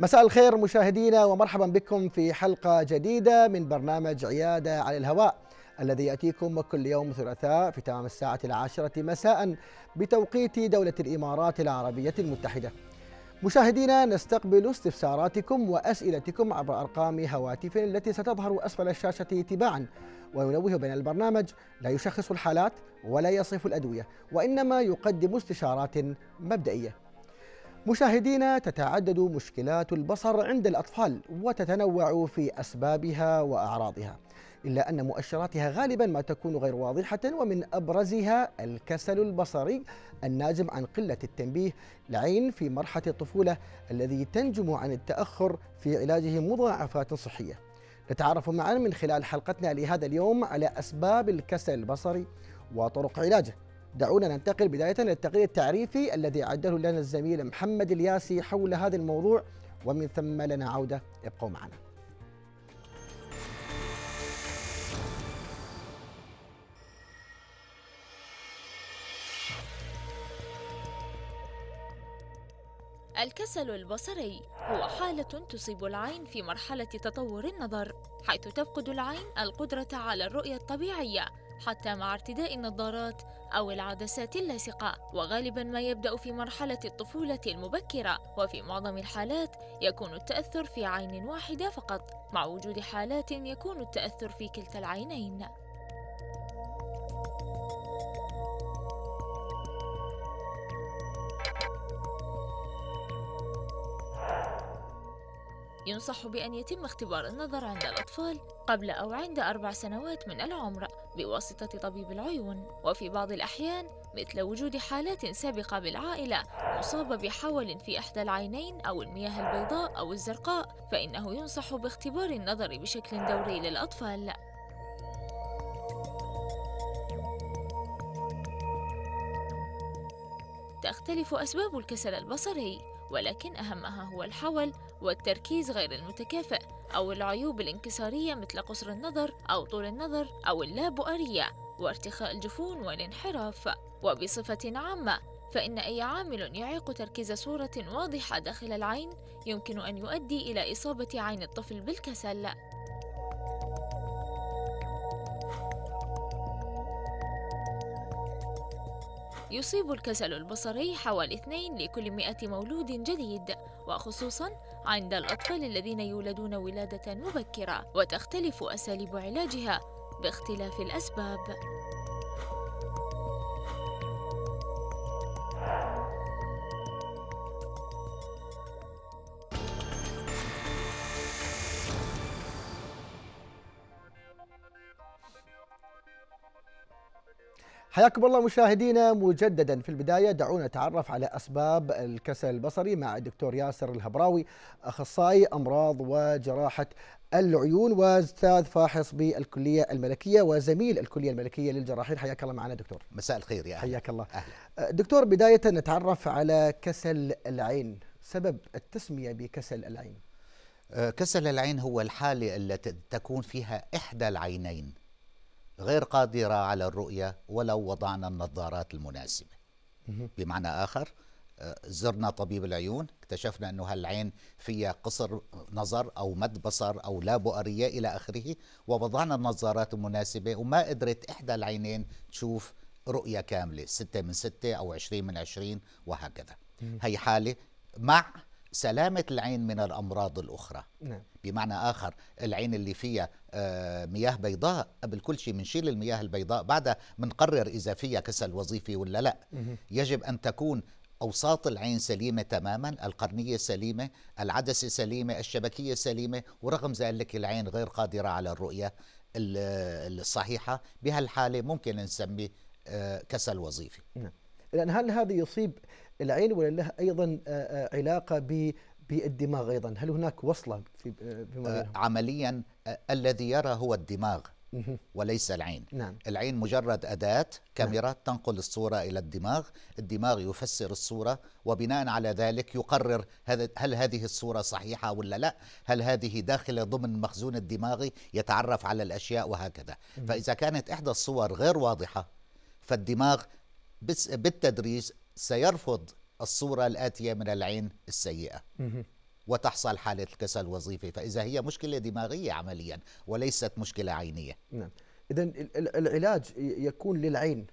مساء الخير مشاهدينا ومرحبا بكم في حلقة جديدة من برنامج عيادة على الهواء الذي يأتيكم كل يوم ثلاثاء في تمام الساعة العاشرة مساء بتوقيت دولة الإمارات العربية المتحدة مشاهدينا نستقبل استفساراتكم وأسئلتكم عبر أرقام هواتفنا التي ستظهر أسفل الشاشة تباعا وننوه بأن البرنامج لا يشخص الحالات ولا يصف الأدوية وإنما يقدم استشارات مبدئية مشاهدينا تتعدد مشكلات البصر عند الأطفال وتتنوع في أسبابها وأعراضها إلا أن مؤشراتها غالبا ما تكون غير واضحة ومن أبرزها الكسل البصري الناجم عن قلة التنبيه العين في مرحلة الطفولة الذي تنجم عن التأخر في علاجه مضاعفات صحية نتعرف معا من خلال حلقتنا لهذا اليوم على أسباب الكسل البصري وطرق علاجه دعونا ننتقل بداية للتقرير التعريفي الذي عده لنا الزميل محمد الياسي حول هذا الموضوع ومن ثم لنا عودة ابقوا معنا الكسل البصري هو حالة تصيب العين في مرحلة تطور النظر حيث تفقد العين القدرة على الرؤية الطبيعية حتى مع ارتداء النظارات أو العدسات اللاصقة وغالبا ما يبدأ في مرحلة الطفولة المبكرة وفي معظم الحالات يكون التأثر في عين واحدة فقط مع وجود حالات يكون التأثر في كلتا العينين ينصح بأن يتم اختبار النظر عند الأطفال قبل أو عند أربع سنوات من العمر بواسطة طبيب العيون وفي بعض الأحيان مثل وجود حالات سابقة بالعائلة مصابة بحول في إحدى العينين أو المياه البيضاء أو الزرقاء فإنه ينصح باختبار النظر بشكل دوري للأطفال تختلف أسباب الكسل البصري ولكن أهمها هو الحول والتركيز غير المتكافئ أو العيوب الانكسارية مثل قصر النظر أو طول النظر أو اللابؤرية وارتخاء الجفون والانحراف وبصفة عامة فإن أي عامل يعيق تركيز صورة واضحة داخل العين يمكن أن يؤدي إلى إصابة عين الطفل بالكسل يصيب الكسل البصري حوالي اثنين لكل مئة مولود جديد وخصوصا عند الأطفال الذين يولدون ولادة مبكرة وتختلف أساليب علاجها باختلاف الأسباب حياكم الله مشاهدينا مجددا في البدايه دعونا نتعرف على اسباب الكسل البصري مع الدكتور ياسر الهبراوي اخصائي امراض وجراحه العيون واستاذ فاحص بالكليه الملكيه وزميل الكليه الملكيه للجراحين حياك الله معنا دكتور مساء الخير يا أهل. حياك الله أهلا. أه، دكتور بدايه نتعرف على كسل العين سبب التسميه بكسل العين أه، كسل العين هو الحاله التي تكون فيها احدى العينين غير قادرة على الرؤية ولو وضعنا النظارات المناسبة بمعنى آخر آه، زرنا طبيب العيون اكتشفنا أنه هالعين فيها قصر نظر أو مد بصر أو لا بؤرية إلى آخره ووضعنا النظارات المناسبة وما قدرت إحدى العينين تشوف رؤية كاملة ستة من ستة أو عشرين من عشرين وهكذا هي حالة مع سلامة العين من الأمراض الأخرى نعم. بمعنى آخر العين اللي فيها آه، مياه بيضاء قبل كل شيء بنشيل المياه البيضاء بعدها بنقرر اذا فيها كسل وظيفي ولا لا يجب ان تكون أوساط العين سليمة تماما القرنية سليمة العدسة سليمة الشبكية سليمة ورغم ذلك العين غير قادرة على الرؤية الصحيحة بهالحالة ممكن نسمي آه، كسل وظيفي نعم. الآن هل هذا يصيب العين ولا له أيضا آه، علاقة بالدماغ ايضا هل هناك وصله في بما آه عمليا آه الذي يرى هو الدماغ وليس العين نعم. العين مجرد أداة كاميرا نعم. تنقل الصورة إلى الدماغ الدماغ يفسر الصورة وبناء على ذلك يقرر هل هذه الصورة صحيحة ولا لا هل هذه داخلة ضمن مخزون الدماغي يتعرف على الأشياء وهكذا مم. فإذا كانت إحدى الصور غير واضحة فالدماغ بالتدريج سيرفض الصورة الآتية من العين السيئة وتحصل حالة الكسل وظيفي فإذا هي مشكلة دماغية عمليا وليست مشكلة عينية نعم إذا العلاج يكون للعين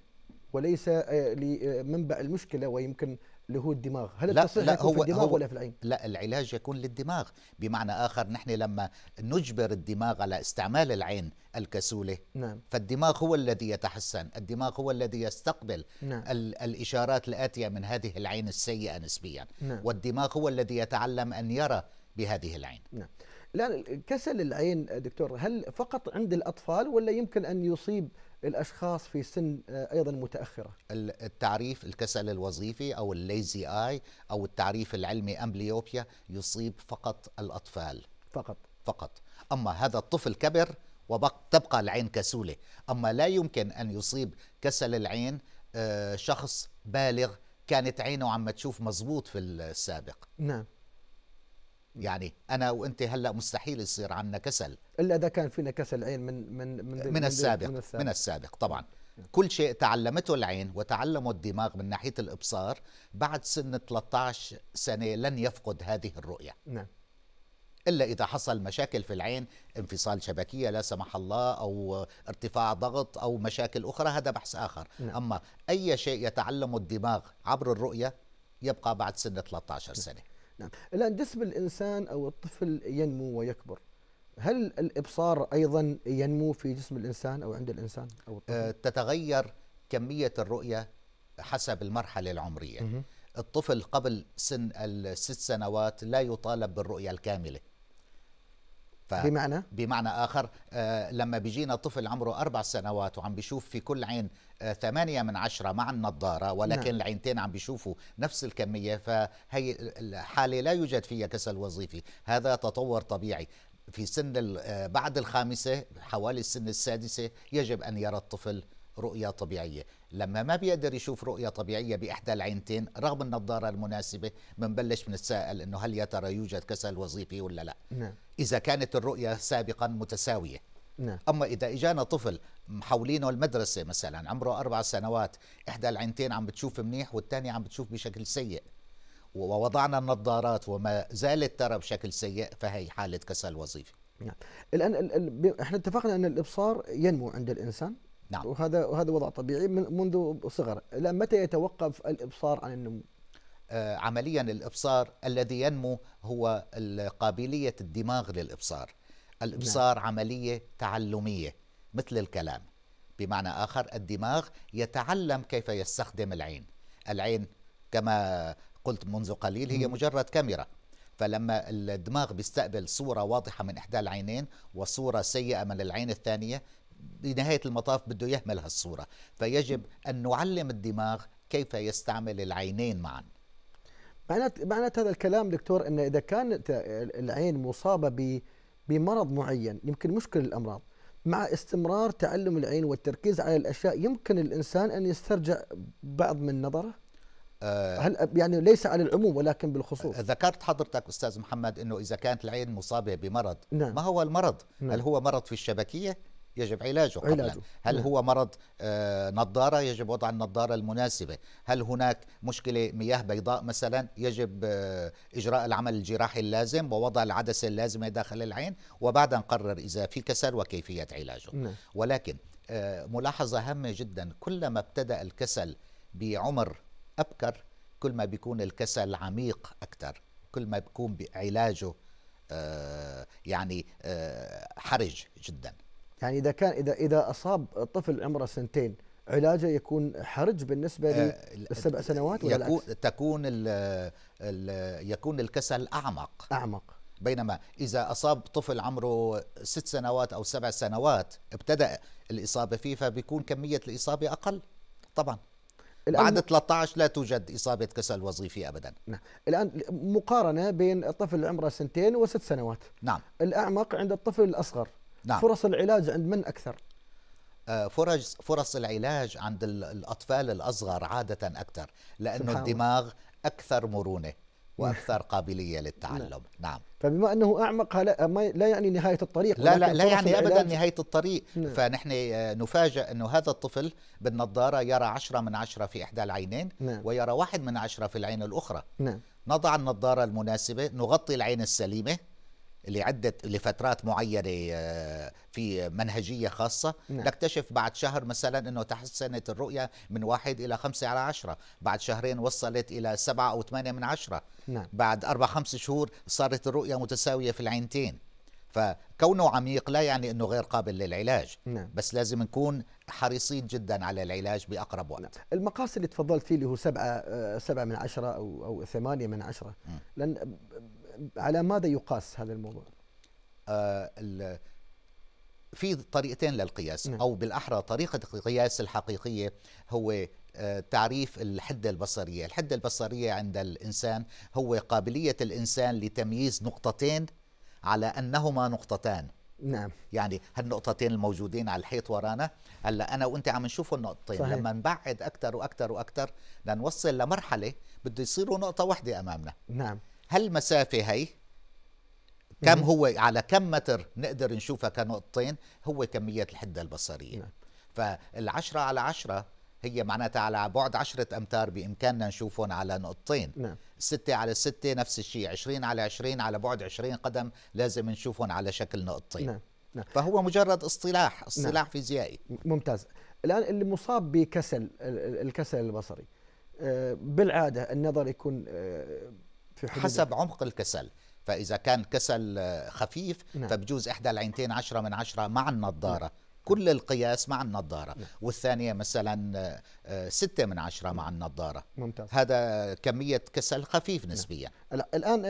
وليس آه، لمنبع المشكلة ويمكن اللي هو الدماغ هل لا لا يكون هو في الدماغ هو ولا في العين لا العلاج يكون للدماغ بمعنى آخر نحن لما نجبر الدماغ على استعمال العين الكسولة نعم. فالدماغ هو الذي يتحسن الدماغ هو الذي يستقبل نعم. الإشارات الآتية من هذه العين السيئة نسبيا نعم. والدماغ هو الذي يتعلم أن يرى بهذه العين نعم. الآن كسل العين دكتور هل فقط عند الأطفال ولا يمكن أن يصيب للاشخاص في سن آه، ايضا متاخره. التعريف الكسل الوظيفي او الليزي اي او التعريف العلمي امبليوبيا يصيب فقط الاطفال. فقط. فقط. اما هذا الطفل كبر وتبقى العين كسوله، اما لا يمكن ان يصيب كسل العين آه، شخص بالغ كانت عينه عم تشوف مزبوط في السابق. نعم. يعني انا وانت هلا مستحيل يصير عنا كسل الا اذا كان فينا كسل عين من من من, من, السابق, من السابق من السابق طبعا نعم. كل شيء تعلمته العين وتعلمه الدماغ من ناحيه الابصار بعد سن 13 سنه لن يفقد هذه الرؤيه نعم الا اذا حصل مشاكل في العين انفصال شبكيه لا سمح الله او ارتفاع ضغط او مشاكل اخرى هذا بحث اخر نعم. اما اي شيء يتعلمه الدماغ عبر الرؤيه يبقى بعد سن 13 نعم. سنه نعم الآن جسم الإنسان أو الطفل ينمو ويكبر هل الإبصار أيضا ينمو في جسم الإنسان أو عند الإنسان أو الطفل؟ آه، تتغير كمية الرؤية حسب المرحلة العمرية الطفل قبل سن الست سنوات لا يطالب بالرؤية الكاملة بمعنى بمعنى اخر آه، لما بيجينا طفل عمره اربع سنوات وعم بيشوف في كل عين آه، ثمانية من عشرة مع النظارة ولكن نعم. العينتين عم بيشوفوا نفس الكمية فهي الحالة لا يوجد فيها كسل وظيفي هذا تطور طبيعي في سن آه، بعد الخامسة حوالي السن السادسة يجب أن يرى الطفل رؤية طبيعية لما ما بيقدر يشوف رؤية طبيعية بإحدى العينتين رغم النظارة المناسبة بنبلش بنتساءل أنه هل يا ترى يوجد كسل وظيفي ولا لا نعم. إذا كانت الرؤية سابقا متساوية نعم. أما إذا إجانا طفل حولينه المدرسة مثلا عمره أربع سنوات إحدى العينتين عم بتشوف منيح والثانية عم بتشوف بشكل سيء ووضعنا النظارات وما زالت ترى بشكل سيء فهي حالة كسل وظيفي نعم الآن ال ال إحنا اتفقنا أن الإبصار ينمو عند الإنسان نعم. وهذا وهذا وضع طبيعي منذ الصغر الآن متى يتوقف الإبصار عن النمو آه، عمليا الابصار الذي ينمو هو قابليه الدماغ للابصار الابصار نعم. عمليه تعلميه مثل الكلام بمعنى اخر الدماغ يتعلم كيف يستخدم العين العين كما قلت منذ قليل هي مجرد كاميرا فلما الدماغ بيستقبل صورة واضحة من إحدى العينين وصورة سيئة من العين الثانية بنهاية المطاف بده يهمل هالصورة فيجب أن نعلم الدماغ كيف يستعمل العينين معا معنات معنات هذا الكلام دكتور ان اذا كانت العين مصابه بمرض معين يمكن مشكل الامراض مع استمرار تعلم العين والتركيز على الاشياء يمكن الانسان ان يسترجع بعض من نظره آه. هل يعني ليس على العموم ولكن بالخصوص ذكرت حضرتك استاذ محمد انه اذا كانت العين مصابه بمرض نعم. ما هو المرض نعم. هل هو مرض في الشبكيه يجب علاجه, قبلا علاجه. هل نعم. هو مرض آه، نظارة يجب وضع النظارة المناسبة هل هناك مشكلة مياه بيضاء مثلا يجب آه، إجراء العمل الجراحي اللازم ووضع العدسة اللازمة داخل العين وبعدها نقرر إذا في كسل وكيفية علاجه نعم. ولكن آه، ملاحظة هامة جدا كلما ابتدأ الكسل بعمر أبكر كل ما بيكون الكسل عميق أكثر كل ما بيكون علاجه يعني حرج جداً يعني اذا كان اذا اذا اصاب طفل عمره سنتين علاجه يكون حرج بالنسبه آه، للسبع سنوات ولا يكون العكس؟ تكون الـ الـ يكون الكسل اعمق اعمق بينما اذا اصاب طفل عمره ست سنوات او سبع سنوات ابتدا الاصابه فيه فبيكون كميه الاصابه اقل طبعا بعد 13 لا توجد إصابة كسل وظيفي أبدا نعم. الآن مقارنة بين طفل عمره سنتين وست سنوات نعم الأعمق عند الطفل الأصغر نعم. فرص العلاج عند من أكثر؟ آه، فرص فرص العلاج عند الأطفال الأصغر عادة أكثر لأنه الدماغ أكثر مرونة نعم. واكثر قابليه للتعلم نعم. نعم فبما انه اعمق لا, لا يعني نهايه الطريق لا لا لا يعني ابدا نهايه الطريق نعم. فنحن آه، نفاجئ انه هذا الطفل بالنظاره يرى عشرة من عشرة في احدى العينين نعم. ويرى واحد من عشرة في العين الاخرى نعم. نضع النظاره المناسبه نغطي العين السليمه لعدة لفترات معينة آه، في منهجية خاصة نعم. نكتشف بعد شهر مثلا أنه تحسنت الرؤية من واحد إلى خمسة على عشرة بعد شهرين وصلت إلى سبعة أو ثمانية من عشرة نعم. بعد أربع خمس شهور صارت الرؤية متساوية في العينتين فكونه عميق لا يعني انه غير قابل للعلاج نعم. بس لازم نكون حريصين جدا على العلاج باقرب وقت نعم. المقاس اللي تفضلت فيه اللي هو سبعة آه، سبعة من عشرة او او ثمانية من عشرة م. لان على ماذا يقاس هذا الموضوع؟ آه في طريقتين للقياس نعم. او بالاحرى طريقه القياس الحقيقيه هو آه، تعريف الحده البصريه، الحده البصريه عند الانسان هو قابليه الانسان لتمييز نقطتين على انهما نقطتان. نعم يعني هالنقطتين الموجودين على الحيط ورانا هلا انا وانت عم نشوف النقطتين صحيح. لما نبعد اكثر واكثر واكثر لنوصل لمرحله بده يصيروا نقطه واحده امامنا نعم هالمسافة هي كم هو على كم متر نقدر نشوفها كنقطتين هو كمية الحدة البصرية مم. نعم. فالعشرة على عشرة هي معناتها على بعد عشرة أمتار بإمكاننا نشوفهم على نقطتين نعم. ستة على ستة نفس الشيء عشرين على عشرين على بعد عشرين قدم لازم نشوفهم على شكل نقطتين نعم. نعم. فهو مجرد اصطلاح اصطلاح نعم. فيزيائي ممتاز الآن اللي مصاب بكسل الكسل البصري آه، بالعادة النظر يكون آه، في حدود حسب عمق الكسل فإذا كان كسل آه، خفيف نعم. فبجوز إحدى العينتين عشرة من عشرة مع النظارة نعم. كل القياس مع النظارة نعم. والثانية مثلا آه، آه، ستة من عشرة مع النظارة ممتاز هذا كمية كسل خفيف نعم. نسبيا نعم. الآن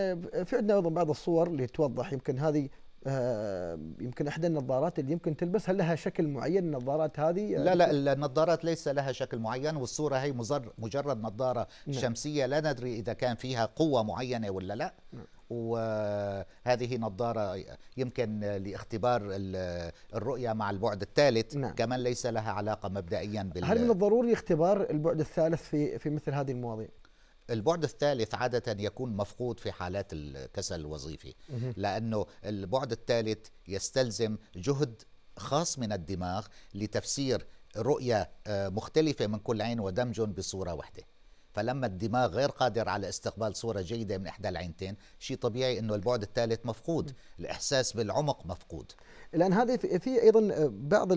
في عندنا أيضا بعض الصور لتوضح يمكن هذه آه، يمكن احدى النظارات اللي يمكن تلبس هل لها شكل معين النظارات هذه لا لا النظارات ليس لها شكل معين والصوره هي مجرد نظاره نعم. شمسيه لا ندري اذا كان فيها قوه معينه ولا لا نعم. وهذه نظارة يمكن لاختبار الرؤية مع البعد الثالث نعم. كمان ليس لها علاقة مبدئيا بال هل من الضروري اختبار البعد الثالث في في مثل هذه المواضيع؟ البعد الثالث عادة يكون مفقود في حالات الكسل الوظيفي لأنه البعد الثالث يستلزم جهد خاص من الدماغ لتفسير رؤية آه، مختلفة من كل عين ودمج بصورة واحدة فلما الدماغ غير قادر على استقبال صورة جيدة من إحدى العينتين شيء طبيعي أنه البعد الثالث مفقود الإحساس بالعمق مفقود الآن هذه في أيضا آه، بعض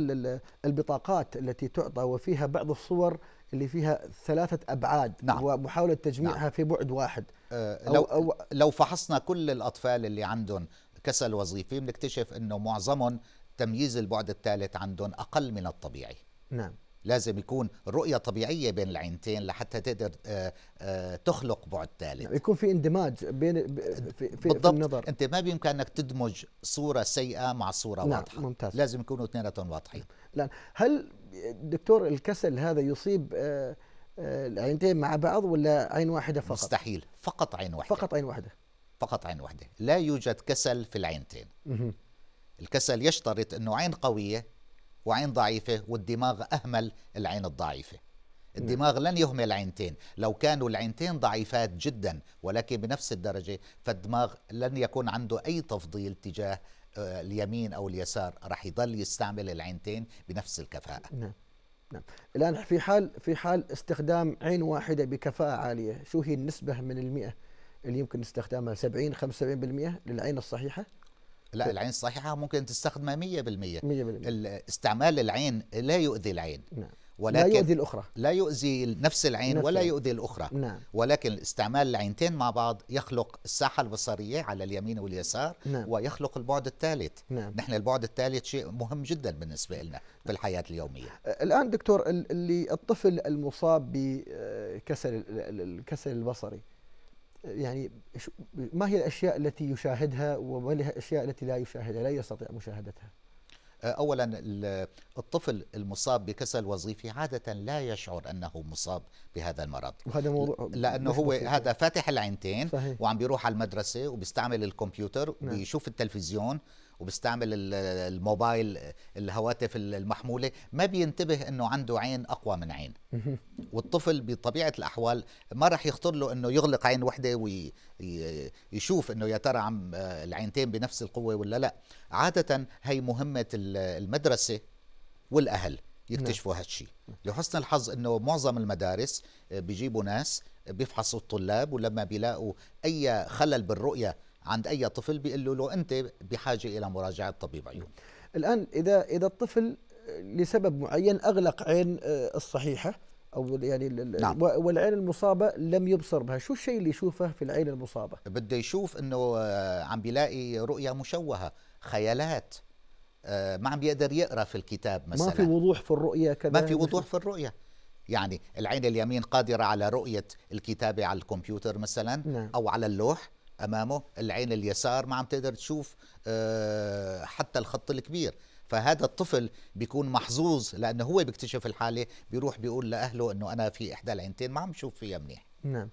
البطاقات التي تعطى وفيها بعض الصور اللي فيها ثلاثه ابعاد نعم. ومحاوله تجميعها نعم. في بعد واحد آه، لو أو لو فحصنا كل الاطفال اللي عندهم كسل وظيفي بنكتشف انه معظمهم تمييز البعد الثالث عندهم اقل من الطبيعي نعم لازم يكون رؤية طبيعية بين العينتين لحتى تقدر آه، آه، تخلق بعد ثالث يعني يكون في اندماج بين في, بالضبط في النظر أنت ما بإمكانك تدمج صورة سيئة مع صورة نعم واضحة ممتاز. لازم يكونوا اثنيناتهم واضحين لا نعم. هل دكتور الكسل هذا يصيب آه، آه، العينتين مع بعض ولا عين واحدة فقط؟ مستحيل فقط عين واحدة فقط عين واحدة فقط عين واحدة لا يوجد كسل في العينتين الكسل يشترط أنه عين قوية وعين ضعيفة والدماغ أهمل العين الضعيفة الدماغ نعم. لن يهمل العينتين لو كانوا العينتين ضعيفات جدا ولكن بنفس الدرجة فالدماغ لن يكون عنده أي تفضيل تجاه اليمين او اليسار راح يضل يستعمل العينتين بنفس الكفاءه نعم نعم الان في حال في حال استخدام عين واحده بكفاءه عاليه شو هي النسبه من المئة اللي يمكن استخدامها 70 75% للعين الصحيحه لا العين الصحيحه ممكن تستخدمها 100% 100% استعمال العين لا يؤذي العين نعم ولكن لا يؤذي الأخرى لا يؤذي نفس العين نفسه. ولا يؤذي الأخرى نعم. ولكن استعمال العينتين مع بعض يخلق الساحة البصرية على اليمين واليسار نعم. ويخلق البعد الثالث نعم. نحن البعد الثالث شيء مهم جدا بالنسبة لنا في الحياة اليومية الآن دكتور اللي الطفل المصاب بكسل الكسل البصري يعني ما هي الأشياء التي يشاهدها وما هي الأشياء التي لا يشاهدها لا يستطيع مشاهدتها اولا الطفل المصاب بكسل وظيفي عاده لا يشعر انه مصاب بهذا المرض وهذا موضوع لانه هو بسيطة. هذا فاتح العينتين صحيح. وعم بيروح على المدرسه وبيستعمل الكمبيوتر نعم. وبيشوف التلفزيون وبيستعمل الموبايل الهواتف المحموله ما بينتبه انه عنده عين اقوى من عين والطفل بطبيعه الاحوال ما راح يخطر له انه يغلق عين وحده ويشوف انه يا ترى عم آه، العينتين بنفس القوه ولا لا عاده هي مهمه المدرسه والاهل يكتشفوا نعم. هالشيء لحسن الحظ انه معظم المدارس آه، بيجيبوا ناس آه، بيفحصوا الطلاب ولما بيلاقوا اي خلل بالرؤيه عند اي طفل بيقول له لو انت بحاجه الى مراجعه طبيب عيون الان اذا اذا الطفل لسبب معين اغلق عين آه، الصحيحه او يعني نعم. والعين المصابه لم يبصر بها، شو الشيء اللي يشوفه في العين المصابه؟ بده يشوف انه آه، عم بيلاقي رؤيه مشوهه، خيالات آه، ما عم بيقدر يقرا في الكتاب مثلا ما في وضوح في الرؤيه كذا ما في وضوح في الرؤيه يعني العين اليمين قادره على رؤيه الكتابه على الكمبيوتر مثلا نعم. او على اللوح امامه العين اليسار ما عم تقدر تشوف آه، حتى الخط الكبير فهذا الطفل بيكون محظوظ لانه هو بيكتشف الحاله بيروح بيقول لاهله انه انا في احدى العينتين ما عم شوف فيها منيح نعم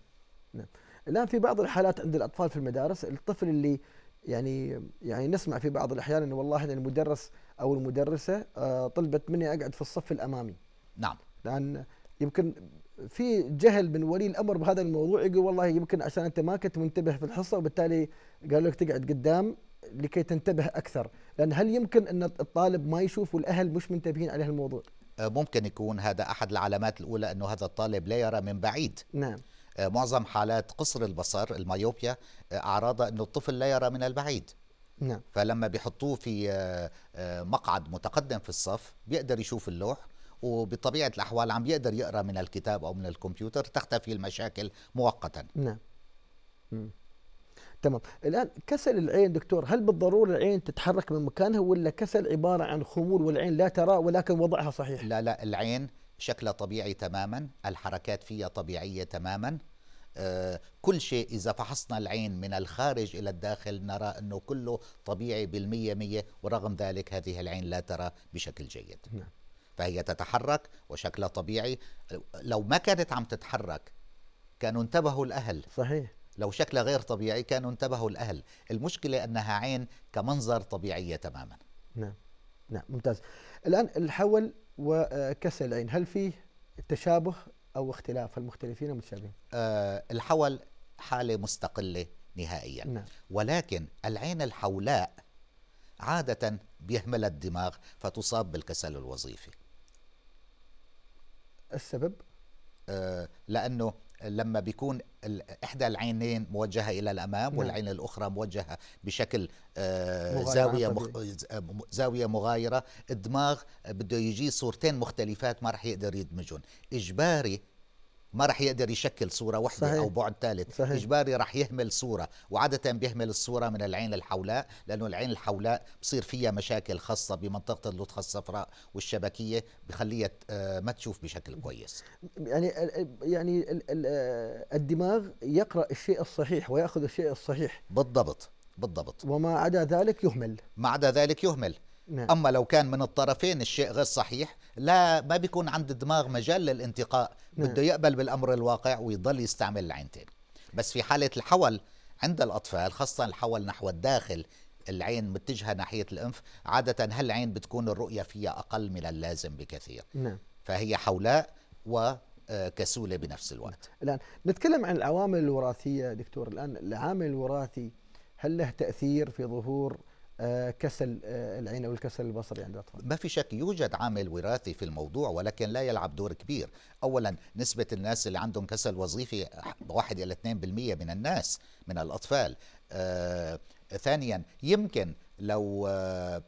نعم الان في بعض الحالات عند الاطفال في المدارس الطفل اللي يعني يعني نسمع في بعض الاحيان انه والله المدرس او المدرسه آه، طلبت مني اقعد في الصف الامامي نعم لان يمكن في جهل من ولي الامر بهذا الموضوع يقول والله يمكن عشان انت ما كنت منتبه في الحصه وبالتالي قالوا لك تقعد قدام لكي تنتبه اكثر، لان هل يمكن ان الطالب ما يشوف والاهل مش منتبهين على هالموضوع؟ أه، ممكن يكون هذا احد العلامات الاولى انه هذا الطالب لا يرى من بعيد. نعم. أه، معظم حالات قصر البصر المايوبيا أه، اعراضها انه الطفل لا يرى من البعيد. نعم. فلما بيحطوه في مقعد متقدم في الصف بيقدر يشوف اللوح وبطبيعه الاحوال عم يقدر يقرا من الكتاب او من الكمبيوتر تختفي المشاكل مؤقتا نعم تمام الان كسل العين دكتور هل بالضروره العين تتحرك من مكانها ولا كسل عباره عن خمول والعين لا ترى ولكن وضعها صحيح لا لا العين شكلها طبيعي تماما الحركات فيها طبيعيه تماما آه، كل شيء إذا فحصنا العين من الخارج إلى الداخل نرى أنه كله طبيعي بالمية مية ورغم ذلك هذه العين لا ترى بشكل جيد نعم. فهي تتحرك وشكلها طبيعي لو ما كانت عم تتحرك كانوا انتبهوا الأهل صحيح لو شكلها غير طبيعي كانوا انتبهوا الأهل المشكلة أنها عين كمنظر طبيعية تماما نعم نعم ممتاز الآن الحول وكسر العين هل فيه تشابه أو اختلاف المختلفين متشابهين آه الحول حالة مستقلة نهائيا نعم. ولكن العين الحولاء عادة بيهملها الدماغ فتصاب بالكسل الوظيفي السبب آه لانه لما بيكون احدى العينين موجهه الى الامام نعم. والعين الاخرى موجهه بشكل آه، زاويه زاويه مغايره الدماغ بده يجي صورتين مختلفات ما راح يقدر يدمجهم اجباري ما راح يقدر يشكل صوره وحده صحيح. او بعد ثالث صحيح. اجباري راح يهمل صوره وعاده بيهمل الصوره من العين الحولاء لانه العين الحولاء بصير فيها مشاكل خاصه بمنطقه اللطخه الصفراء والشبكيه بخليها آه، ما تشوف بشكل كويس يعني يعني آه، الدماغ يقرا الشيء الصحيح وياخذ الشيء الصحيح بالضبط بالضبط وما عدا ذلك يهمل ما عدا ذلك يهمل نعم. أما لو كان من الطرفين الشيء غير صحيح لا ما بيكون عند الدماغ مجال للانتقاء نعم. بده يقبل بالأمر الواقع ويضل يستعمل العين تاني بس في حالة الحول عند الأطفال خاصة الحول نحو الداخل العين متجهة ناحية الأنف عادة هالعين بتكون الرؤية فيها أقل من اللازم بكثير نعم. فهي حولاء و آه، كسولة بنفس الوقت الآن نتكلم عن العوامل الوراثية دكتور الآن العامل الوراثي هل له تأثير في ظهور آه، كسل آه، العين او الكسل البصري عند الاطفال. ما في شك يوجد عامل وراثي في الموضوع ولكن لا يلعب دور كبير، اولا نسبه الناس اللي عندهم كسل وظيفي 1 الى 2% من الناس من الاطفال. آه ثانيا يمكن لو آه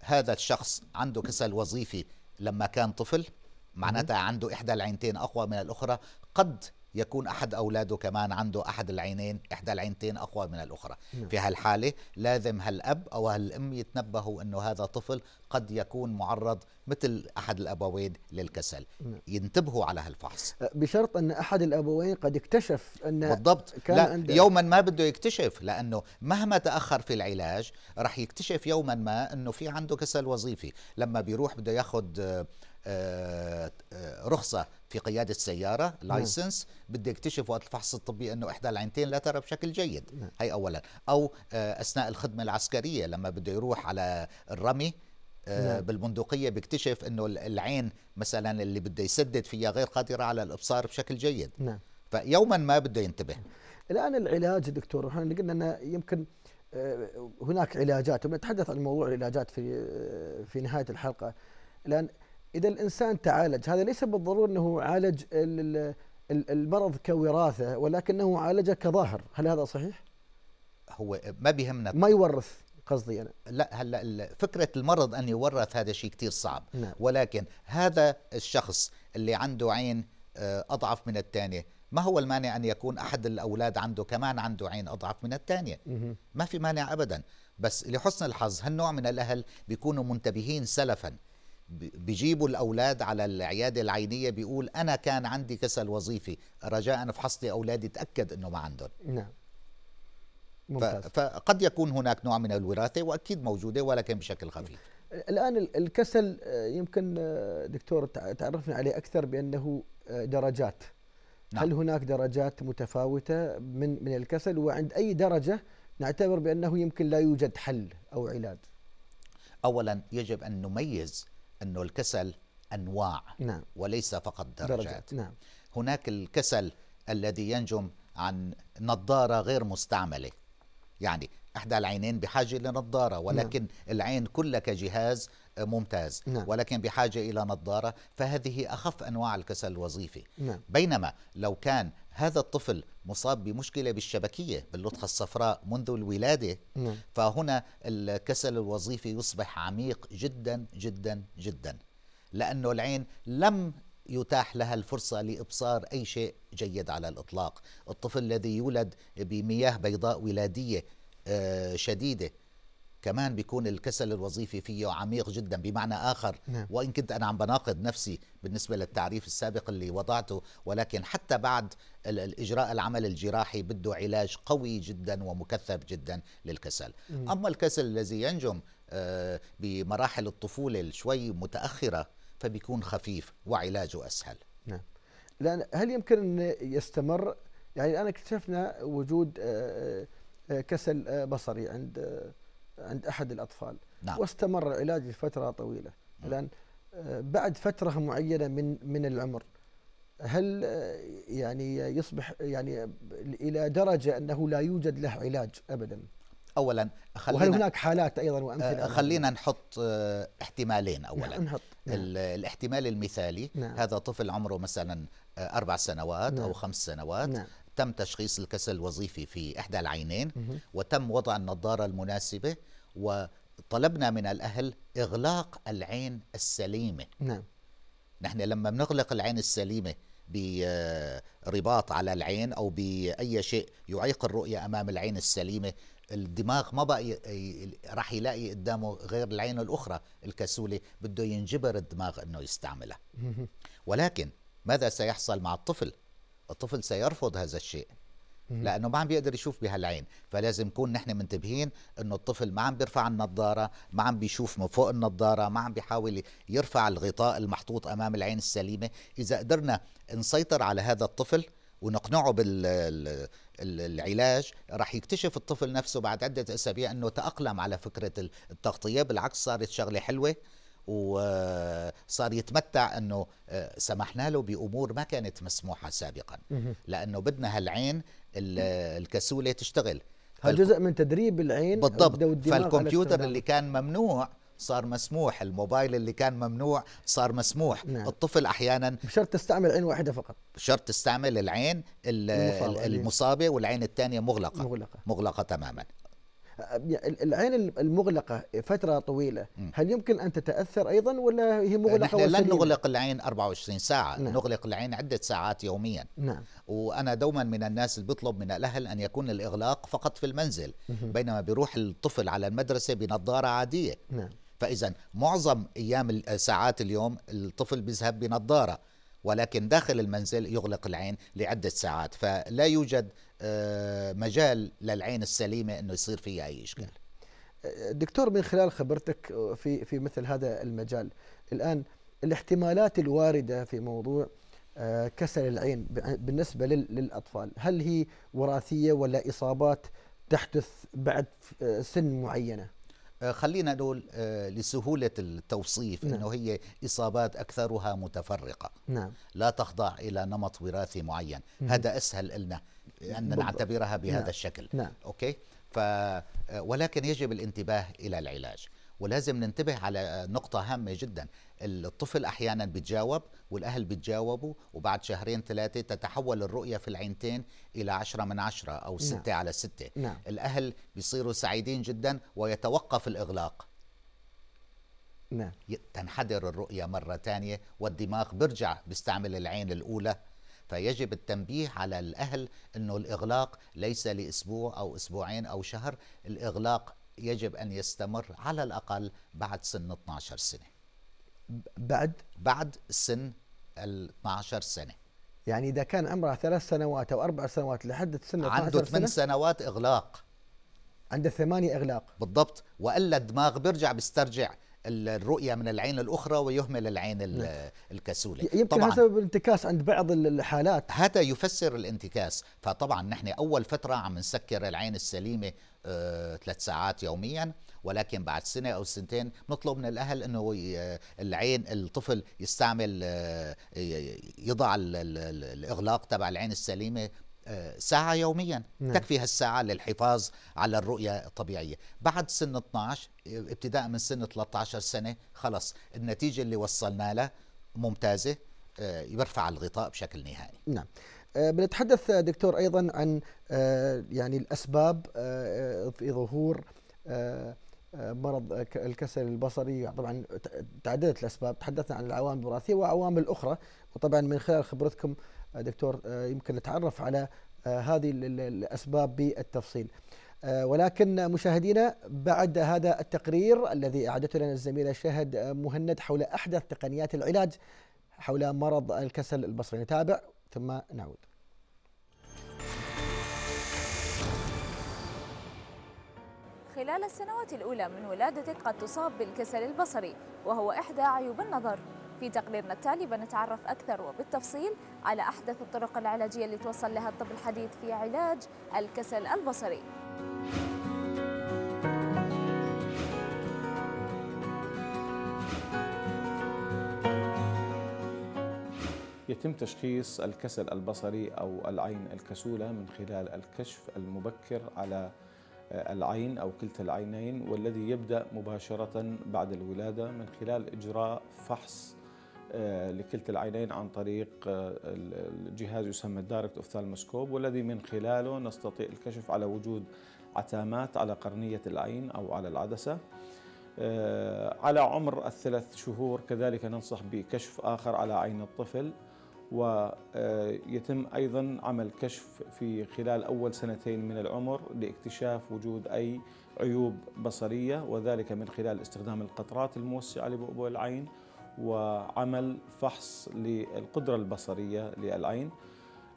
هذا الشخص عنده كسل وظيفي لما كان طفل معناتها عنده احدى العينتين اقوى من الاخرى قد يكون أحد أولاده كمان عنده أحد العينين إحدى العينتين أقوى من الأخرى نعم. في هالحالة لازم هالأب أو هالأم يتنبهوا أنه هذا طفل قد يكون معرض مثل أحد الأبوين للكسل نعم. ينتبهوا على هالفحص أه، بشرط أن أحد الأبوين قد اكتشف أن بالضبط كان لا عنده يوما ما بده يكتشف لأنه مهما تأخر في العلاج رح يكتشف يوما ما أنه في عنده كسل وظيفي لما بيروح بده ياخذ أه، أه، رخصة في قياده سياره لايسنس نعم. بدي اكتشف وقت الفحص الطبي انه احدى العينتين لا ترى بشكل جيد نعم. هي اولا او آه، اثناء الخدمه العسكريه لما بده يروح على الرمي آه، نعم. بالبندقية بيكتشف أنه العين مثلا اللي بده يسدد فيها غير قادرة على الإبصار بشكل جيد نعم. فيوما ما بده ينتبه الآن العلاج دكتور احنا قلنا أنه يمكن آه، هناك علاجات ونتحدث عن موضوع العلاجات في في نهاية الحلقة الآن اذا الانسان تعالج هذا ليس بالضروره انه عالج المرض كوراثه ولكنه عالجه كظاهر هل هذا صحيح هو ما بيهمنا ما يورث قصدي انا لا هلا فكره المرض ان يورث هذا شيء كثير صعب نعم. ولكن هذا الشخص اللي عنده عين آه، اضعف من الثانيه ما هو المانع ان يكون احد الاولاد عنده كمان عنده عين اضعف من الثانيه ما في مانع ابدا بس لحسن الحظ هالنوع من الاهل بيكونوا منتبهين سلفا بيجيبوا الاولاد على العياده العينيه بيقول انا كان عندي كسل وظيفي رجاء فحص لي اولادي تاكد انه ما عندهم نعم ممتاز. فقد يكون هناك نوع من الوراثه واكيد موجوده ولكن بشكل خفيف الان الكسل آه، يمكن آه، دكتور تعرفنا عليه اكثر بانه آه، درجات نعم. هل هناك درجات متفاوته من من الكسل وعند اي درجه نعتبر بانه يمكن لا يوجد حل او علاج اولا يجب ان نميز أنه الكسل أنواع نعم. وليس فقط درجات, درجات. نعم. هناك الكسل الذي ينجم عن نظارة غير مستعملة يعني احدى العينين بحاجه لنظاره نعم. ولكن نعم. العين كلها كجهاز آه، ممتاز نعم. ولكن بحاجه الى نظاره فهذه اخف انواع الكسل الوظيفي نعم. بينما لو كان هذا الطفل مصاب بمشكله بالشبكيه باللطخه الصفراء منذ الولاده نعم. فهنا الكسل الوظيفي يصبح عميق جدا جدا جدا لانه العين لم يتاح لها الفرصة لإبصار أي شيء جيد على الإطلاق الطفل الذي يولد بمياه بيضاء ولادية آه، شديده كمان بيكون الكسل الوظيفي فيه عميق جدا بمعنى اخر نعم. وان كنت انا عم بناقض نفسي بالنسبه للتعريف السابق اللي وضعته ولكن حتى بعد الاجراء العمل الجراحي بده علاج قوي جدا ومكثف جدا للكسل مم. اما الكسل الذي ينجم آه، بمراحل الطفوله شوي متاخره فبيكون خفيف وعلاجه اسهل نعم لان هل يمكن ان يستمر يعني انا اكتشفنا وجود آه, آه، كسل بصري عند عند احد الاطفال نعم. واستمر علاجي فتره طويله نعم. الان بعد فتره معينه من من العمر هل يعني يصبح يعني الى درجه انه لا يوجد له علاج ابدا اولا خلينا وهل هناك حالات ايضا وامثله آه، خلينا نحط آه، احتمالين اولا نعم نحط نعم. الاحتمال المثالي نعم. هذا طفل عمره مثلا آه، اربع سنوات نعم. او خمس سنوات نعم. تم تشخيص الكسل الوظيفي في إحدى العينين وتم وضع النظارة المناسبة وطلبنا من الأهل إغلاق العين السليمة نعم نحن لما بنغلق العين السليمة برباط على العين أو بأي شيء يعيق الرؤية أمام العين السليمة الدماغ ما بقى راح يلاقي قدامه غير العين الأخرى الكسولة بده ينجبر الدماغ أنه يستعملها ولكن ماذا سيحصل مع الطفل الطفل سيرفض هذا الشيء لانه ما عم بيقدر يشوف بهالعين فلازم نكون نحن منتبهين انه الطفل ما عم بيرفع النظاره ما عم بيشوف من فوق النظاره ما عم بيحاول يرفع الغطاء المحطوط امام العين السليمه اذا قدرنا نسيطر على هذا الطفل ونقنعه بالعلاج رح يكتشف الطفل نفسه بعد عدة أسابيع أنه تأقلم على فكرة التغطية بالعكس صارت شغلة حلوة وصار يتمتع انه آه، سمحنا له بامور ما كانت مسموحه سابقا لانه بدنا هالعين الكسوله تشتغل هذا جزء من تدريب العين بالضبط فالكمبيوتر اللي كان ممنوع صار مسموح الموبايل اللي كان ممنوع صار مسموح نعم. الطفل احيانا بشرط تستعمل عين واحده فقط بشرط تستعمل العين المصابه والعين الثانيه مغلقه مغلقه, مغلقة تماما يعني العين المغلقه فتره طويله هل يمكن ان تتاثر ايضا ولا هي مغلقه نحن لن نغلق العين 24 ساعه نعم. نغلق العين عده ساعات يوميا نعم. وانا دوما من الناس اللي بيطلب من الاهل ان يكون الاغلاق فقط في المنزل مه. بينما بيروح الطفل على المدرسه بنظاره عاديه نعم. فاذا معظم ايام ساعات اليوم الطفل بيذهب بنظاره ولكن داخل المنزل يغلق العين لعده ساعات فلا يوجد آه، مجال للعين السليمه انه يصير فيها اي اشكال آه، دكتور من خلال خبرتك في في مثل هذا المجال الان الاحتمالات الوارده في موضوع آه، كسل العين بالنسبه للاطفال هل هي وراثيه ولا اصابات تحدث بعد سن معينه آه، خلينا نقول آه، لسهولة التوصيف نعم. أنه هي إصابات أكثرها متفرقة نعم. لا تخضع إلى نمط وراثي معين مم. هذا أسهل لنا أن نعتبرها بهذا نعم. الشكل نعم. أوكي ف آه، ولكن يجب الانتباه إلى العلاج ولازم ننتبه على نقطة هامة جدا الطفل أحيانا بتجاوب والأهل بتجاوبوا وبعد شهرين ثلاثة تتحول الرؤية في العينتين إلى عشرة من عشرة أو نعم. ستة نعم. على ستة نعم. الأهل بيصيروا سعيدين جدا ويتوقف الإغلاق نعم. تنحدر الرؤية مرة ثانية والدماغ برجع بيستعمل العين الأولى فيجب التنبيه على الأهل أنه الإغلاق ليس لأسبوع أو أسبوعين أو شهر الإغلاق يجب أن يستمر على الأقل بعد سن 12 سنة بعد؟ بعد سن ال 12 سنة يعني إذا كان عمره ثلاث سنوات أو أربع سنوات لحد سن 12 عنده ثمان سنوات إغلاق عنده ثمانية إغلاق بالضبط وإلا الدماغ بيرجع بيسترجع الرؤيه من العين الاخرى ويهمل العين نعم. الكسوله يمكن طبعا سبب الانتكاس عند بعض الحالات هذا يفسر الانتكاس فطبعا نحن اول فتره عم نسكر العين السليمه آه، ثلاث ساعات يوميا ولكن بعد سنه او سنتين نطلب من الاهل انه العين الطفل يستعمل آه، يضع الاغلاق تبع العين السليمه آه، ساعة يوميا نعم. تكفي هالساعة للحفاظ على الرؤية الطبيعية بعد سن 12 ابتداء من سن 13 سنة خلص النتيجة اللي وصلنا لها ممتازة يرفع الغطاء بشكل نهائي نعم آه، بنتحدث آه، دكتور ايضا عن آه، يعني الاسباب في ظهور مرض الكسل البصري طبعا تعددت الاسباب تحدثنا عن العوامل الوراثيه وعوامل اخرى وطبعا من خلال خبرتكم دكتور يمكن نتعرف على هذه الاسباب بالتفصيل ولكن مشاهدينا بعد هذا التقرير الذي اعدته لنا الزميله شهد مهند حول احدث تقنيات العلاج حول مرض الكسل البصري نتابع ثم نعود خلال السنوات الأولى من ولادتك قد تصاب بالكسل البصري وهو إحدى عيوب النظر في تقريرنا التالي بنتعرف أكثر وبالتفصيل على أحدث الطرق العلاجية اللي توصل لها الطب الحديث في علاج الكسل البصري يتم تشخيص الكسل البصري أو العين الكسولة من خلال الكشف المبكر على آه، العين أو كلتا العينين والذي يبدأ مباشرة بعد الولادة من خلال إجراء فحص آه، لكلتا العينين عن طريق آه، الجهاز يسمى الدايركت اوفثالموسكوب والذي من خلاله نستطيع الكشف على وجود عتامات على قرنية العين أو على العدسة على عمر الثلاث شهور كذلك ننصح بكشف آخر على عين الطفل ويتم أيضا عمل كشف في خلال أول سنتين من العمر لاكتشاف وجود أي عيوب بصرية وذلك من خلال استخدام القطرات الموسعة لبؤبؤ العين وعمل فحص للقدرة البصرية للعين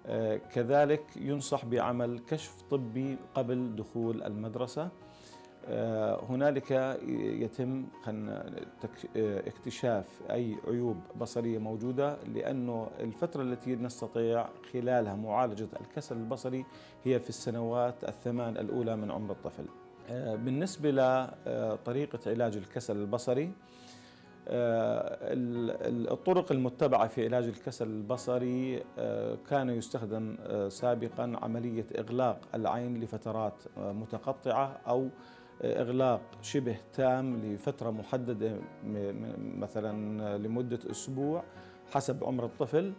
آه، كذلك ينصح بعمل كشف طبي قبل دخول المدرسة آه، هنالك يتم آه، اكتشاف أي عيوب بصرية موجودة لأنه الفترة التي نستطيع خلالها معالجة الكسل البصري هي في السنوات الثمان الأولى من عمر الطفل آه، بالنسبة لطريقة علاج الكسل البصري الطرق المتبعة في علاج الكسل البصري كان يستخدم سابقا عملية إغلاق العين لفترات متقطعة أو إغلاق شبه تام لفترة محددة مثلا لمدة أسبوع حسب عمر الطفل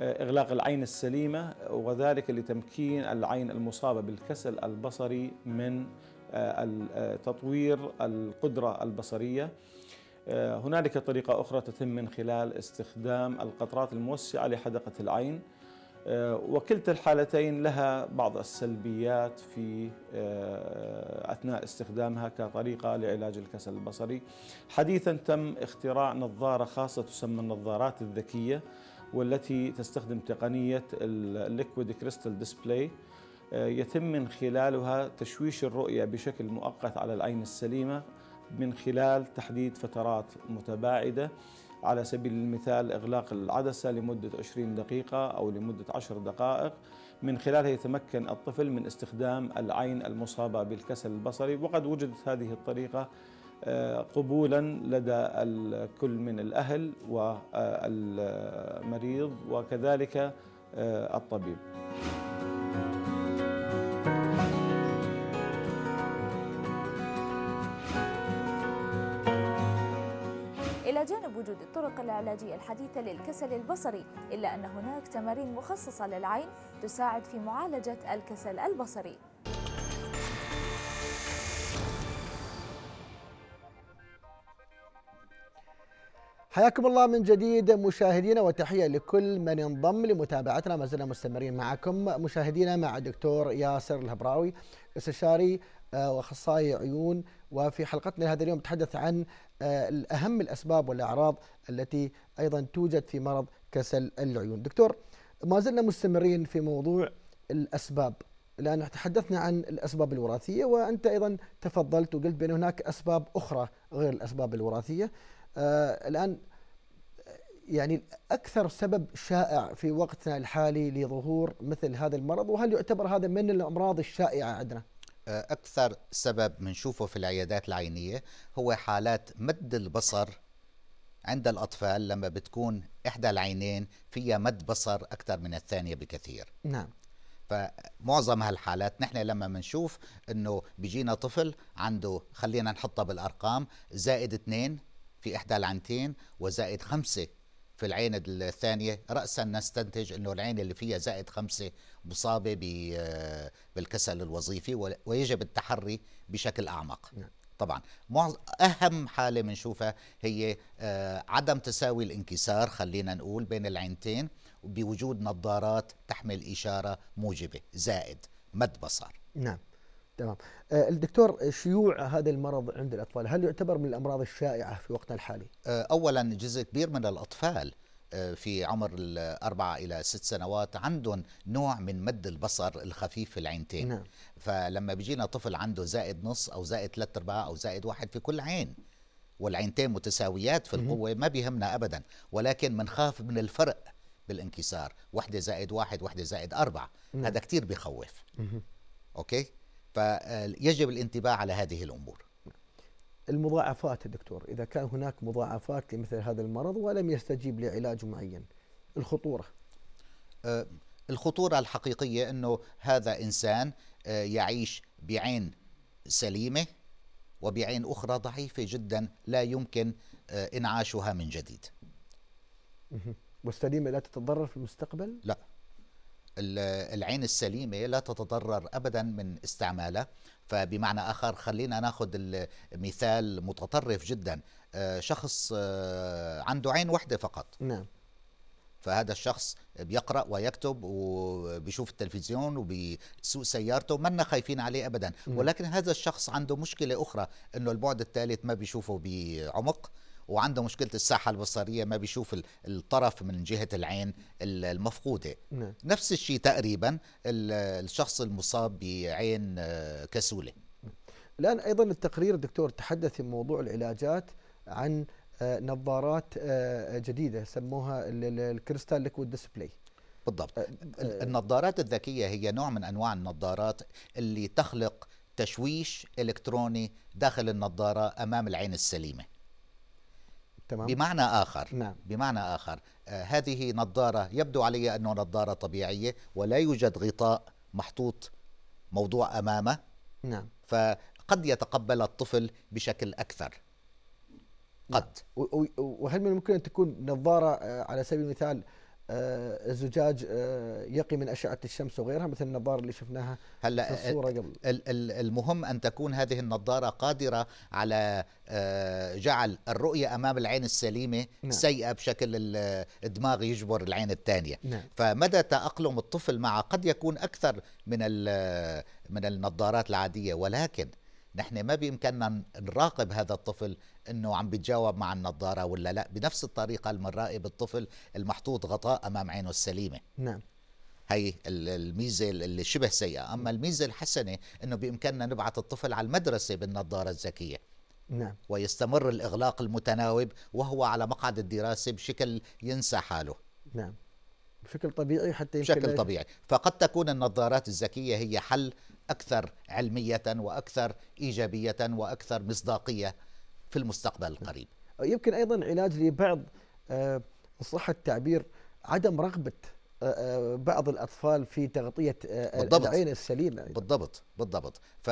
آه، إغلاق العين السليمة وذلك لتمكين العين المصابة بالكسل البصري من آه، آه، تطوير القدرة البصرية هنالك طريقة أخرى تتم من خلال استخدام القطرات الموسعة لحدقة العين آه، وكلتا الحالتين لها بعض السلبيات في آه، أثناء استخدامها كطريقة لعلاج الكسل البصري حديثا تم اختراع نظارة خاصة تسمى النظارات الذكية والتي تستخدم تقنية الليكويد كريستال ديسبلاي يتم من خلالها تشويش الرؤية بشكل مؤقت على العين السليمة من خلال تحديد فترات متباعدة على سبيل المثال إغلاق العدسة لمدة 20 دقيقة أو لمدة 10 دقائق من خلالها يتمكن الطفل من استخدام العين المصابة بالكسل البصري وقد وجدت هذه الطريقة آه، قبولا لدى الكل من الأهل والمريض وكذلك آه، الطبيب وجود الطرق العلاجية الحديثة للكسل البصري إلا أن هناك تمارين مخصصة للعين تساعد في معالجة الكسل البصري حياكم الله من جديد مشاهدينا وتحيه لكل من انضم لمتابعتنا ما زلنا مستمرين معكم مشاهدينا مع الدكتور ياسر الهبراوي استشاري آه، واخصائي عيون وفي حلقتنا هذا اليوم نتحدث عن آه، اهم الاسباب والاعراض التي ايضا توجد في مرض كسل العيون. دكتور ما زلنا مستمرين في موضوع الاسباب لان تحدثنا عن الاسباب الوراثيه وانت ايضا تفضلت وقلت بان هناك اسباب اخرى غير الاسباب الوراثيه. آه، الان يعني اكثر سبب شائع في وقتنا الحالي لظهور مثل هذا المرض وهل يعتبر هذا من الامراض الشائعه عندنا؟ أكثر سبب بنشوفه في العيادات العينية هو حالات مد البصر عند الأطفال لما بتكون إحدى العينين فيها مد بصر أكثر من الثانية بكثير نعم فمعظم هالحالات نحن لما بنشوف انه بيجينا طفل عنده خلينا نحطها بالارقام زائد اثنين في احدى العينتين وزائد خمسه في العين الثانيه راسا نستنتج انه العين اللي فيها زائد خمسه مصابه بالكسل الوظيفي ويجب التحري بشكل أعمق نعم. طبعا أهم حالة بنشوفها هي آه، عدم تساوي الانكسار خلينا نقول بين العينتين بوجود نظارات تحمل إشارة موجبة زائد مد بصر نعم تمام آه، الدكتور شيوع هذا المرض عند الأطفال هل يعتبر من الأمراض الشائعة في وقتنا الحالي؟ آه، أولا جزء كبير من الأطفال في عمر الأربعة إلى ست سنوات عندهم نوع من مد البصر الخفيف في العينتين نعم. فلما بيجينا طفل عنده زائد نص أو زائد ثلاثة أرباع أو زائد واحد في كل عين والعينتين متساويات في القوة ما بيهمنا أبدا ولكن منخاف من الفرق بالانكسار واحدة زائد واحد واحدة زائد أربعة نعم. هذا كتير بيخوف مه. أوكي فيجب الانتباه على هذه الأمور المضاعفات الدكتور دكتور إذا كان هناك مضاعفات لمثل هذا المرض ولم يستجيب لعلاج معين الخطورة أه، الخطورة الحقيقية أنه هذا إنسان أه، يعيش بعين سليمة وبعين أخرى ضعيفة جدا لا يمكن أه، إنعاشها من جديد والسليمة لا تتضرر في المستقبل؟ لا العين السليمة لا تتضرر أبدا من استعمالها فبمعنى اخر خلينا ناخذ المثال متطرف جدا آه، شخص آه، عنده عين واحده فقط نعم فهذا الشخص بيقرا ويكتب وبيشوف التلفزيون وبيسوق سيارته منا خايفين عليه ابدا نعم. ولكن هذا الشخص عنده مشكله اخرى انه البعد الثالث ما بيشوفه بعمق بي وعنده مشكله الساحه البصريه ما بيشوف الطرف من جهه العين المفقوده نعم. نفس الشيء تقريبا الشخص المصاب بعين آه، كسوله الان ايضا التقرير دكتور تحدث في موضوع العلاجات عن آه، نظارات آه، جديده سموها الكريستال ليكويد ديسبلاي بالضبط النظارات الذكيه هي نوع من انواع النظارات اللي تخلق تشويش الكتروني داخل النظاره امام العين السليمه تمام. بمعنى آخر نعم. بمعنى آخر آه هذه نظارة يبدو علي أنه نظارة طبيعية ولا يوجد غطاء محطوط موضوع أمامه نعم. فقد يتقبل الطفل بشكل أكثر نعم. قد نعم. وهل من الممكن أن تكون نظارة آه، على سبيل المثال آه، الزجاج آه، يقي من اشعه الشمس وغيرها مثل النظاره اللي شفناها هلا في الصوره آه، قبل المهم ان تكون هذه النظاره قادره على جعل الرؤيه امام العين السليمه نعم. سيئه بشكل الدماغ يجبر العين الثانيه نعم. فمدى تاقلم الطفل معه قد يكون اكثر من من النظارات العاديه ولكن نحن ما بامكاننا نراقب هذا الطفل انه عم بيتجاوب مع النظاره ولا لا بنفس الطريقه اللي بنراقب الطفل المحطوط غطاء امام عينه السليمه نعم هي الميزه اللي شبه سيئه اما الميزه الحسنه انه بامكاننا نبعث الطفل على المدرسه بالنظاره الذكيه نعم ويستمر الاغلاق المتناوب وهو على مقعد الدراسه بشكل ينسى حاله نعم بشكل طبيعي حتى بشكل طبيعي فقد تكون النظارات الذكيه هي حل اكثر علميه واكثر ايجابيه واكثر مصداقيه في المستقبل القريب. يمكن ايضا علاج لبعض ان آه، صح التعبير عدم رغبه آه، آه، بعض الاطفال في تغطيه بالضبط. العين السليمه بالضبط بالضبط ف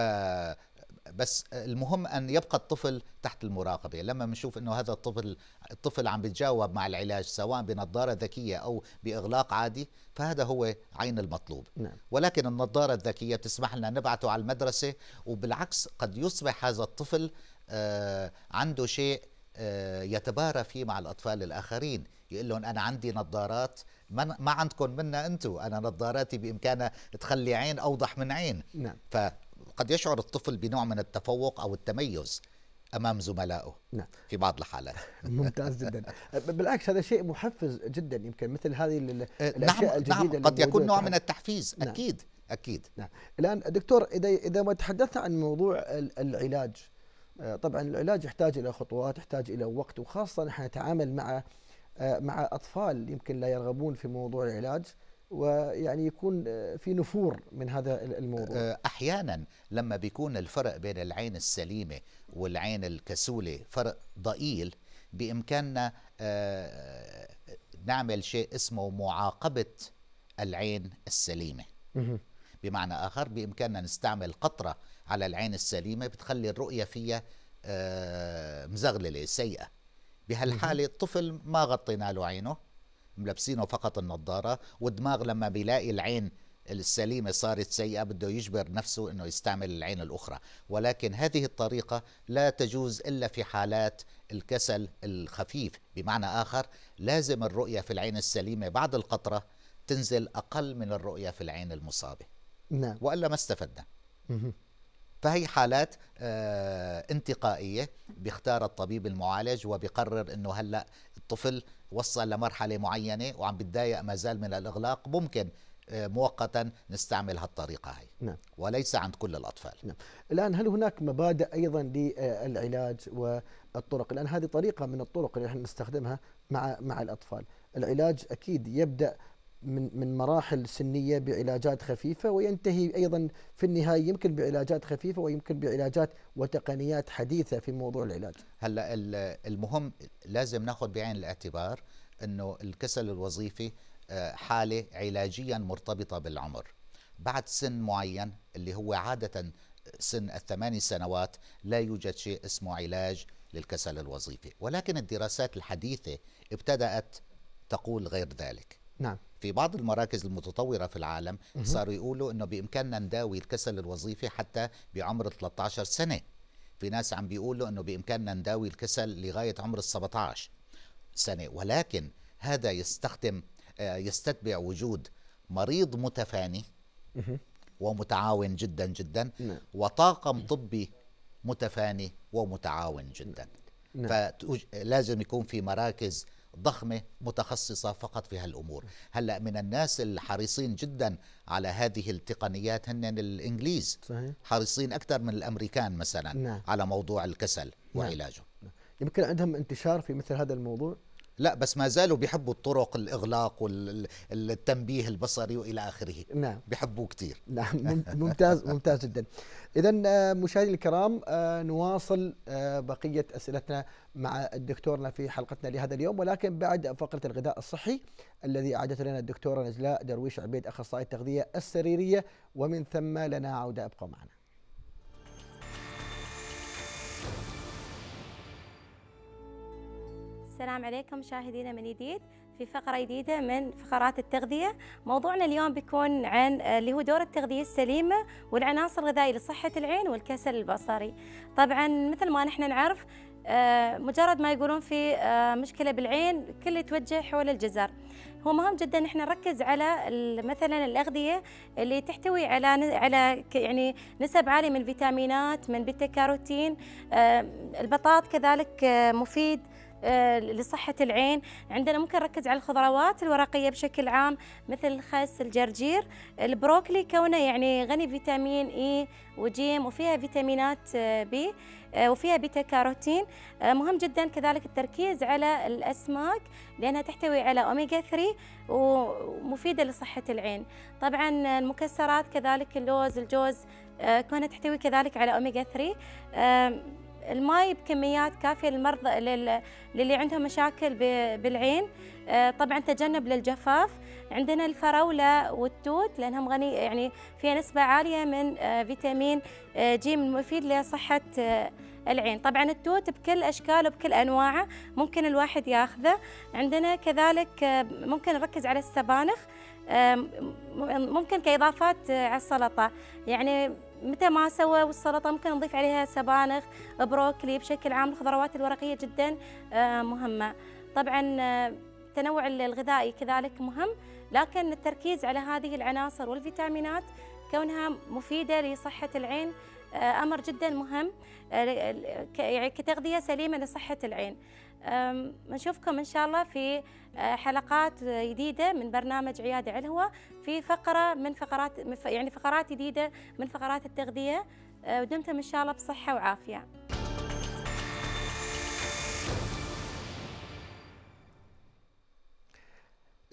بس المهم ان يبقى الطفل تحت المراقبه لما بنشوف انه هذا الطفل الطفل عم بيتجاوب مع العلاج سواء بنظاره ذكيه او باغلاق عادي فهذا هو عين المطلوب نعم. ولكن النظاره الذكيه بتسمح لنا نبعته على المدرسه وبالعكس قد يصبح هذا الطفل آه عنده شيء آه يتبارى فيه مع الاطفال الاخرين يقول لهم انا عندي نظارات ما عندكم منا انتم انا نظاراتي بامكانها تخلي عين اوضح من عين نعم. ف قد يشعر الطفل بنوع من التفوق أو التميز امام زملائه نعم. في بعض الحالات ممتاز جدا بالعكس هذا شيء محفز جدا يمكن مثل هذه أه، الاشياء نعم, نعم، الجديده نعم قد يكون نوع من التحفيز نعم. اكيد اكيد نعم. الان دكتور اذا اذا ما تحدثنا عن موضوع العلاج أه، طبعا العلاج يحتاج الى خطوات يحتاج الى وقت وخاصه نحن نتعامل مع أه، مع اطفال يمكن لا يرغبون في موضوع العلاج ويعني يكون آه، في نفور من هذا الموضوع آه، احيانا لما بيكون الفرق بين العين السليمه والعين الكسوله فرق ضئيل بامكاننا آه، نعمل شيء اسمه معاقبه العين السليمه بمعنى اخر بامكاننا نستعمل قطره على العين السليمه بتخلي الرؤيه فيها مزغلله سيئه بهالحاله الطفل ما غطينا له عينه ملبسينه فقط النظاره والدماغ لما بيلاقي العين السليمه صارت سيئه بده يجبر نفسه انه يستعمل العين الاخرى ولكن هذه الطريقه لا تجوز الا في حالات الكسل الخفيف بمعنى اخر لازم الرؤيه في العين السليمه بعد القطره تنزل اقل من الرؤيه في العين المصابه نعم والا ما استفدنا فهي حالات آه، انتقائيه بيختار الطبيب المعالج وبيقرر انه هلا الطفل وصل لمرحله معينه وعم بتضايق ما زال من الاغلاق ممكن آه، مؤقتا نستعمل هالطريقه هي نعم. وليس عند كل الاطفال نعم. الان هل هناك مبادئ ايضا للعلاج والطرق الان هذه طريقه من الطرق اللي نحن نستخدمها مع مع الاطفال العلاج اكيد يبدا من من مراحل سنيه بعلاجات خفيفه وينتهي ايضا في النهايه يمكن بعلاجات خفيفه ويمكن بعلاجات وتقنيات حديثه في موضوع العلاج. هلا المهم لازم ناخذ بعين الاعتبار انه الكسل الوظيفي آه، حاله علاجيا مرتبطه بالعمر. بعد سن معين اللي هو عاده سن الثماني سنوات لا يوجد شيء اسمه علاج للكسل الوظيفي، ولكن الدراسات الحديثه ابتدات تقول غير ذلك. نعم في بعض المراكز المتطورة في العالم صاروا يقولوا أنه بإمكاننا نداوي الكسل الوظيفي حتى بعمر 13 سنة في ناس عم بيقولوا أنه بإمكاننا نداوي الكسل لغاية عمر 17 سنة ولكن هذا يستخدم آه، يستتبع وجود مريض متفاني ومتعاون جدا جدا نعم. وطاقم طبي متفاني ومتعاون جدا نعم. فلازم يكون في مراكز ضخمة متخصصة فقط في هالأمور هلأ من الناس الحريصين جدا على هذه التقنيات هن الإنجليز صحيح. حريصين أكثر من الأمريكان مثلا نعم. على موضوع الكسل نعم. وعلاجه نعم. يمكن عندهم انتشار في مثل هذا الموضوع لا بس ما زالوا بيحبوا الطرق الإغلاق والتنبيه البصري وإلى آخره نعم بيحبوه كثير نعم ممتاز ممتاز جدا إذا آه، مشاهدينا الكرام آه، نواصل آه، بقية أسئلتنا مع الدكتورنا في حلقتنا لهذا اليوم ولكن بعد فقرة الغذاء الصحي الذي أعدته لنا الدكتورة نجلاء درويش عبيد أخصائي التغذية السريرية ومن ثم لنا عودة ابقوا معنا السلام عليكم مشاهدينا من جديد في فقرة جديدة من فقرات التغذية موضوعنا اليوم بيكون عن آه، اللي هو دور التغذية السليمة والعناصر الغذائية لصحة العين والكسل البصري طبعا مثل ما نحن نعرف آه، مجرد ما يقولون في آه، مشكلة بالعين كل يتوجه حول الجزر هو مهم جدا احنا نركز على مثلا الاغذيه اللي تحتوي على على يعني نسب عاليه من الفيتامينات من بيتا كاروتين البطاط كذلك مفيد آه، لصحة العين عندنا ممكن نركز على الخضروات الورقية بشكل عام مثل الخس الجرجير البروكلي كونه يعني غني فيتامين إي وجيم وفيها فيتامينات آه، بي آه، وفيها بيتا كاروتين مهم جدا كذلك التركيز على الأسماك لأنها تحتوي على أوميجا 3 ومفيدة لصحة العين طبعا المكسرات كذلك اللوز الجوز كونها تحتوي كذلك على أوميجا 3 الماي بكميات كافيه للمرضى للي عندهم مشاكل بالعين آه، طبعا تجنب للجفاف عندنا الفراوله والتوت لانهم غني يعني فيها نسبه عاليه من آه، فيتامين جي آه، المفيد لصحه العين طبعا التوت بكل اشكاله بكل انواعه ممكن الواحد ياخذه عندنا كذلك ممكن نركز على السبانخ ممكن كاضافات على السلطه يعني متى ما سوى والسلطه ممكن نضيف عليها سبانخ بروكلي بشكل عام الخضروات الورقيه جدا آه، مهمه طبعا التنوع آه، الغذائي كذلك مهم لكن التركيز على هذه العناصر والفيتامينات كونها مفيده لصحه العين آه، امر جدا مهم يعني كتغذيه سليمه لصحه العين نشوفكم ان شاء الله في حلقات جديدة من برنامج عيادة علهوة في فقرة من فقرات يعني فقرات جديدة من فقرات التغذية آه، ودمتم إن شاء الله بصحة وعافية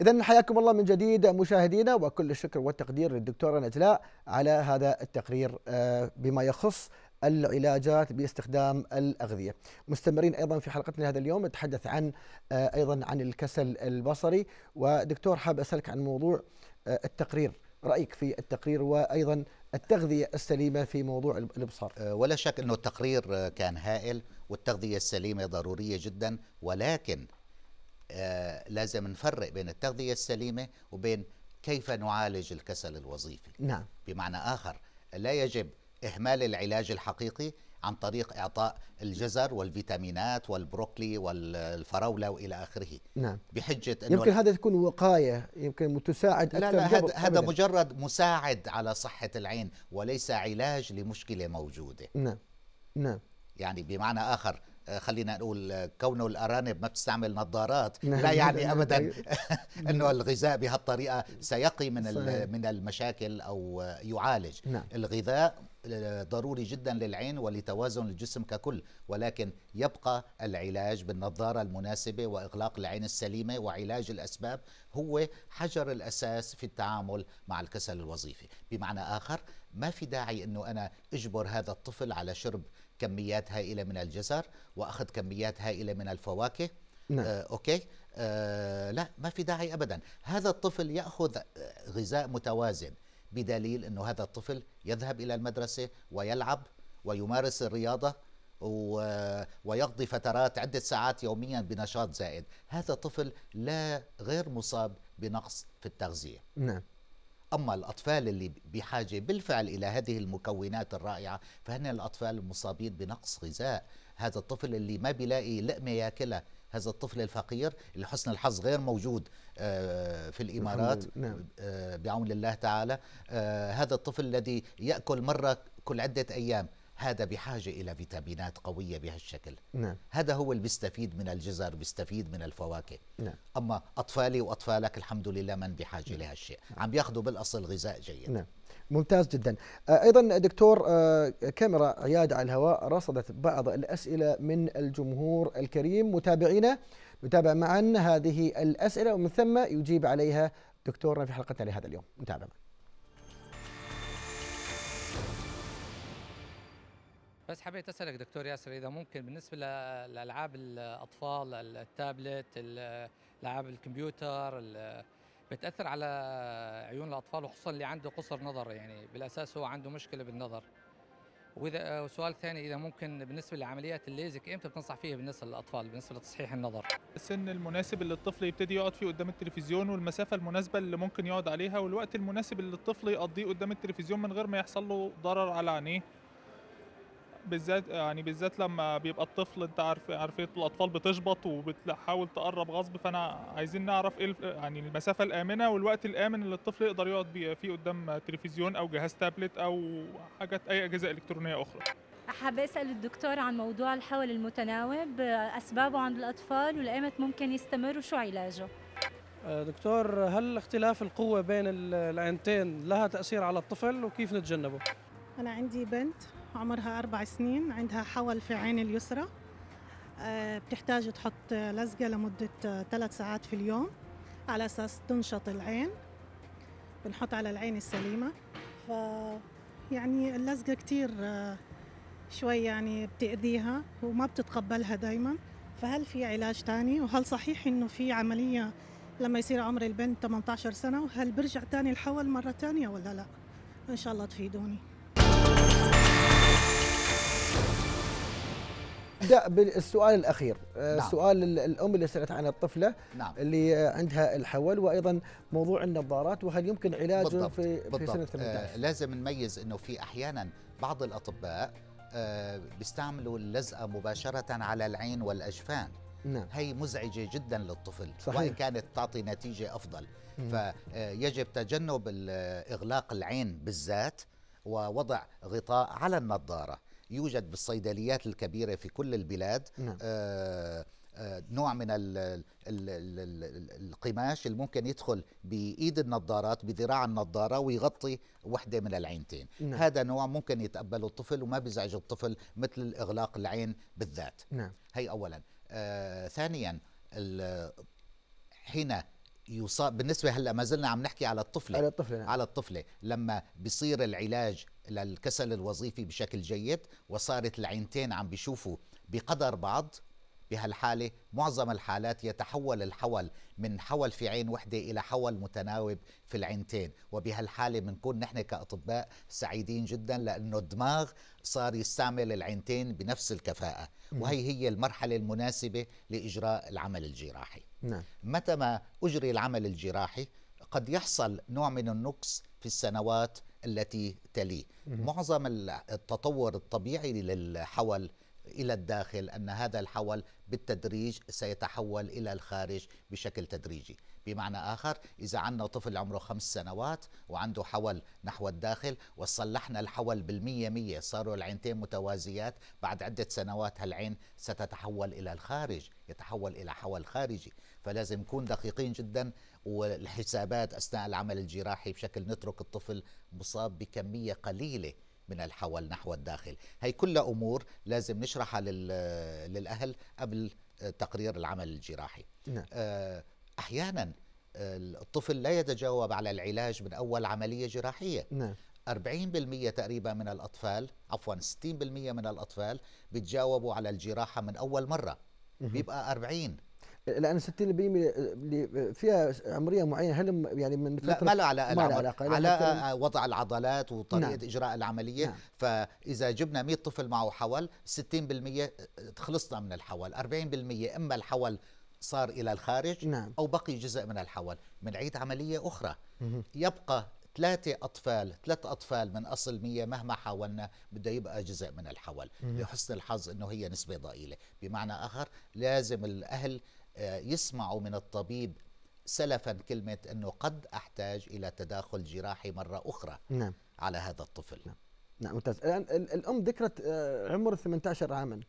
إذا حياكم الله من جديد مشاهدينا وكل الشكر والتقدير للدكتورة نجلاء على هذا التقرير آه، بما يخص العلاجات باستخدام الأغذية مستمرين أيضا في حلقتنا هذا اليوم نتحدث عن آه، أيضا عن الكسل البصري ودكتور حاب أسألك عن موضوع آه، التقرير رأيك في التقرير وأيضا التغذية السليمة في موضوع الإبصار آه، ولا شك أنه التقرير كان هائل والتغذية السليمة ضرورية جدا ولكن لازم نفرق بين التغذية السليمة وبين كيف نعالج الكسل الوظيفي نعم بمعنى آخر لا يجب إهمال العلاج الحقيقي عن طريق إعطاء الجزر والفيتامينات والبروكلي والفراولة وإلى آخره نعم بحجة أنه يمكن هذا تكون وقاية يمكن تساعد لا لا هذا, هذا مجرد مساعد على صحة العين وليس علاج لمشكلة موجودة نعم نعم يعني بمعنى آخر آه، خلينا نقول آه، كونه الارانب ما بتستعمل نظارات نعم، لا نعم، يعني نعم، ابدا انه الغذاء بهالطريقه سيقي من من المشاكل او يعالج الغذاء آه، ضروري جدا للعين ولتوازن الجسم ككل ولكن يبقى العلاج بالنظارة المناسبة وإغلاق العين السليمة وعلاج الأسباب هو حجر الأساس في التعامل مع الكسل الوظيفي بمعنى آخر ما في داعي أنه أنا أجبر هذا الطفل على شرب كميات هائله من الجزر واخذ كميات هائله من الفواكه نعم. آه اوكي آه لا ما في داعي ابدا هذا الطفل ياخذ غذاء متوازن بدليل انه هذا الطفل يذهب الى المدرسه ويلعب ويمارس الرياضه ويقضي فترات عدة ساعات يوميا بنشاط زائد هذا طفل لا غير مصاب بنقص في التغذية نعم أما الأطفال اللي بحاجة بالفعل إلى هذه المكونات الرائعة فهن الأطفال المصابين بنقص غذاء هذا الطفل اللي ما بيلاقي لقمة ياكلها هذا الطفل الفقير لحسن الحظ غير موجود آه، في الإمارات نعم. آه، بعون الله تعالى آه، هذا الطفل الذي يأكل مرة كل عدة أيام هذا بحاجة إلى فيتامينات قوية بهالشكل نعم. هذا هو اللي بيستفيد من الجزر بيستفيد من الفواكه نعم. أما أطفالي وأطفالك الحمد لله من بحاجة نعم. لهالشيء عم بياخذوا بالأصل غذاء جيد نعم. ممتاز جدا آه، أيضا دكتور آه، كاميرا عياد على الهواء رصدت بعض الأسئلة من الجمهور الكريم متابعينا نتابع معا هذه الأسئلة ومن ثم يجيب عليها دكتورنا في حلقتنا لهذا اليوم نتابع معا بس حبيت اسالك دكتور ياسر اذا ممكن بالنسبه لالعاب الاطفال التابلت العاب الكمبيوتر بتاثر على عيون الاطفال وخصوصا اللي عنده قصر نظر يعني بالاساس هو عنده مشكله بالنظر واذا وسؤال ثاني اذا ممكن بالنسبه لعمليات الليزك امتى بتنصح فيها بالنسبه للاطفال بالنسبه لتصحيح النظر السن المناسب اللي الطفل يبتدي يقعد فيه قدام التلفزيون والمسافه المناسبه اللي ممكن يقعد عليها والوقت المناسب اللي الطفل يقضيه قدام التلفزيون من غير ما يحصل له ضرر على عينيه بالذات يعني بالذات لما بيبقى الطفل انت عارف عارفيه الاطفال بتشبط وبتحاول تقرب غصب فانا عايزين نعرف ايه يعني المسافه الامنه والوقت الامن اللي الطفل يقدر يقعد فيه قدام تلفزيون او جهاز تابلت او حاجات اي اجهزه الكترونيه اخرى حابة أسأل الدكتور عن موضوع الحول المتناوب أسبابه عند الأطفال ولأيمت ممكن يستمر وشو علاجه آه، دكتور هل اختلاف القوة بين العينتين لها تأثير على الطفل وكيف نتجنبه؟ أنا عندي بنت عمرها أربع سنين عندها حول في عين اليسرى آه، بتحتاج تحط لزقة لمدة ثلاث ساعات في اليوم على أساس تنشط العين بنحط على العين السليمة ف يعني اللزقة كتير آه، شوي يعني بتأذيها وما بتتقبلها دايما فهل في علاج تاني وهل صحيح إنه في عملية لما يصير عمر البنت 18 سنة وهل برجع تاني الحول مرة تانية ولا لا إن شاء الله تفيدوني نبدا بالسؤال الاخير آه، نعم. سؤال الام اللي سالت عن الطفله نعم. اللي عندها الحول وايضا موضوع النظارات وهل يمكن علاجه بالضبط. في بالضبط. في سنه 18 آه لازم نميز انه في احيانا بعض الاطباء آه بيستعملوا اللزقه مباشره على العين والاجفان نعم. هي مزعجة جدا للطفل صحيح. وإن كانت تعطي نتيجة أفضل مم. فيجب آه، تجنب إغلاق العين بالذات ووضع غطاء على النظارة يوجد بالصيدليات الكبيرة في كل البلاد نعم. آه, آه، نوع من ال ال ال القماش اللي ممكن يدخل بايد النظارات بذراع النظاره ويغطي وحده من العينتين نعم. هذا نوع ممكن يتقبله الطفل وما بيزعج الطفل مثل الاغلاق العين بالذات نعم. هي اولا آه ثانيا حين يصاب بالنسبه هلا ما زلنا عم نحكي على الطفله على الطفله نعم. على الطفله لما بصير العلاج للكسل الوظيفي بشكل جيد وصارت العينتين عم بيشوفوا بقدر بعض بهالحالة معظم الحالات يتحول الحول من حول في عين وحدة إلى حول متناوب في العينتين وبهالحالة بنكون نحن كأطباء سعيدين جدا لأنه الدماغ صار يستعمل العينتين بنفس الكفاءة وهي هي المرحلة المناسبة لإجراء العمل الجراحي نعم. متى ما أجري العمل الجراحي قد يحصل نوع من النقص في السنوات التي تليه معظم التطور الطبيعي للحول الى الداخل ان هذا الحول بالتدريج سيتحول الى الخارج بشكل تدريجي بمعنى اخر اذا عندنا طفل عمره خمس سنوات وعنده حول نحو الداخل وصلحنا الحول بالمية مية صاروا العينتين متوازيات بعد عده سنوات هالعين ستتحول الى الخارج يتحول الى حول خارجي فلازم نكون دقيقين جدا والحسابات اثناء العمل الجراحي بشكل نترك الطفل مصاب بكميه قليله من الحول نحو الداخل هي كل امور لازم نشرحها للاهل قبل تقرير العمل الجراحي نعم. آه، احيانا الطفل لا يتجاوب على العلاج من اول عمليه جراحيه نعم. 40% تقريبا من الأطفال عفوا 60% من الأطفال بيتجاوبوا على الجراحة من أول مرة بيبقى 40 لان 60% اللي فيها عمريه معينه هل يعني من لا ما له علاقه ما له علاقه على وضع العضلات وطريقه نعم. اجراء العمليه نعم. فاذا جبنا 100 طفل معه حول 60% خلصنا من الحول 40% اما الحول صار الى الخارج نعم. او بقي جزء من الحول بنعيد عمليه اخرى مه. يبقى ثلاثة أطفال ثلاثة أطفال من أصل 100 مهما حاولنا بده يبقى جزء من الحول لحسن الحظ أنه هي نسبة ضئيلة بمعنى آخر لازم الأهل يسمعوا من الطبيب سلفا كلمة أنه قد أحتاج إلى تداخل جراحي مرة أخرى نعم. على هذا الطفل نعم, نعم ممتاز الآن الأم ذكرت آه، عمر 18 عاما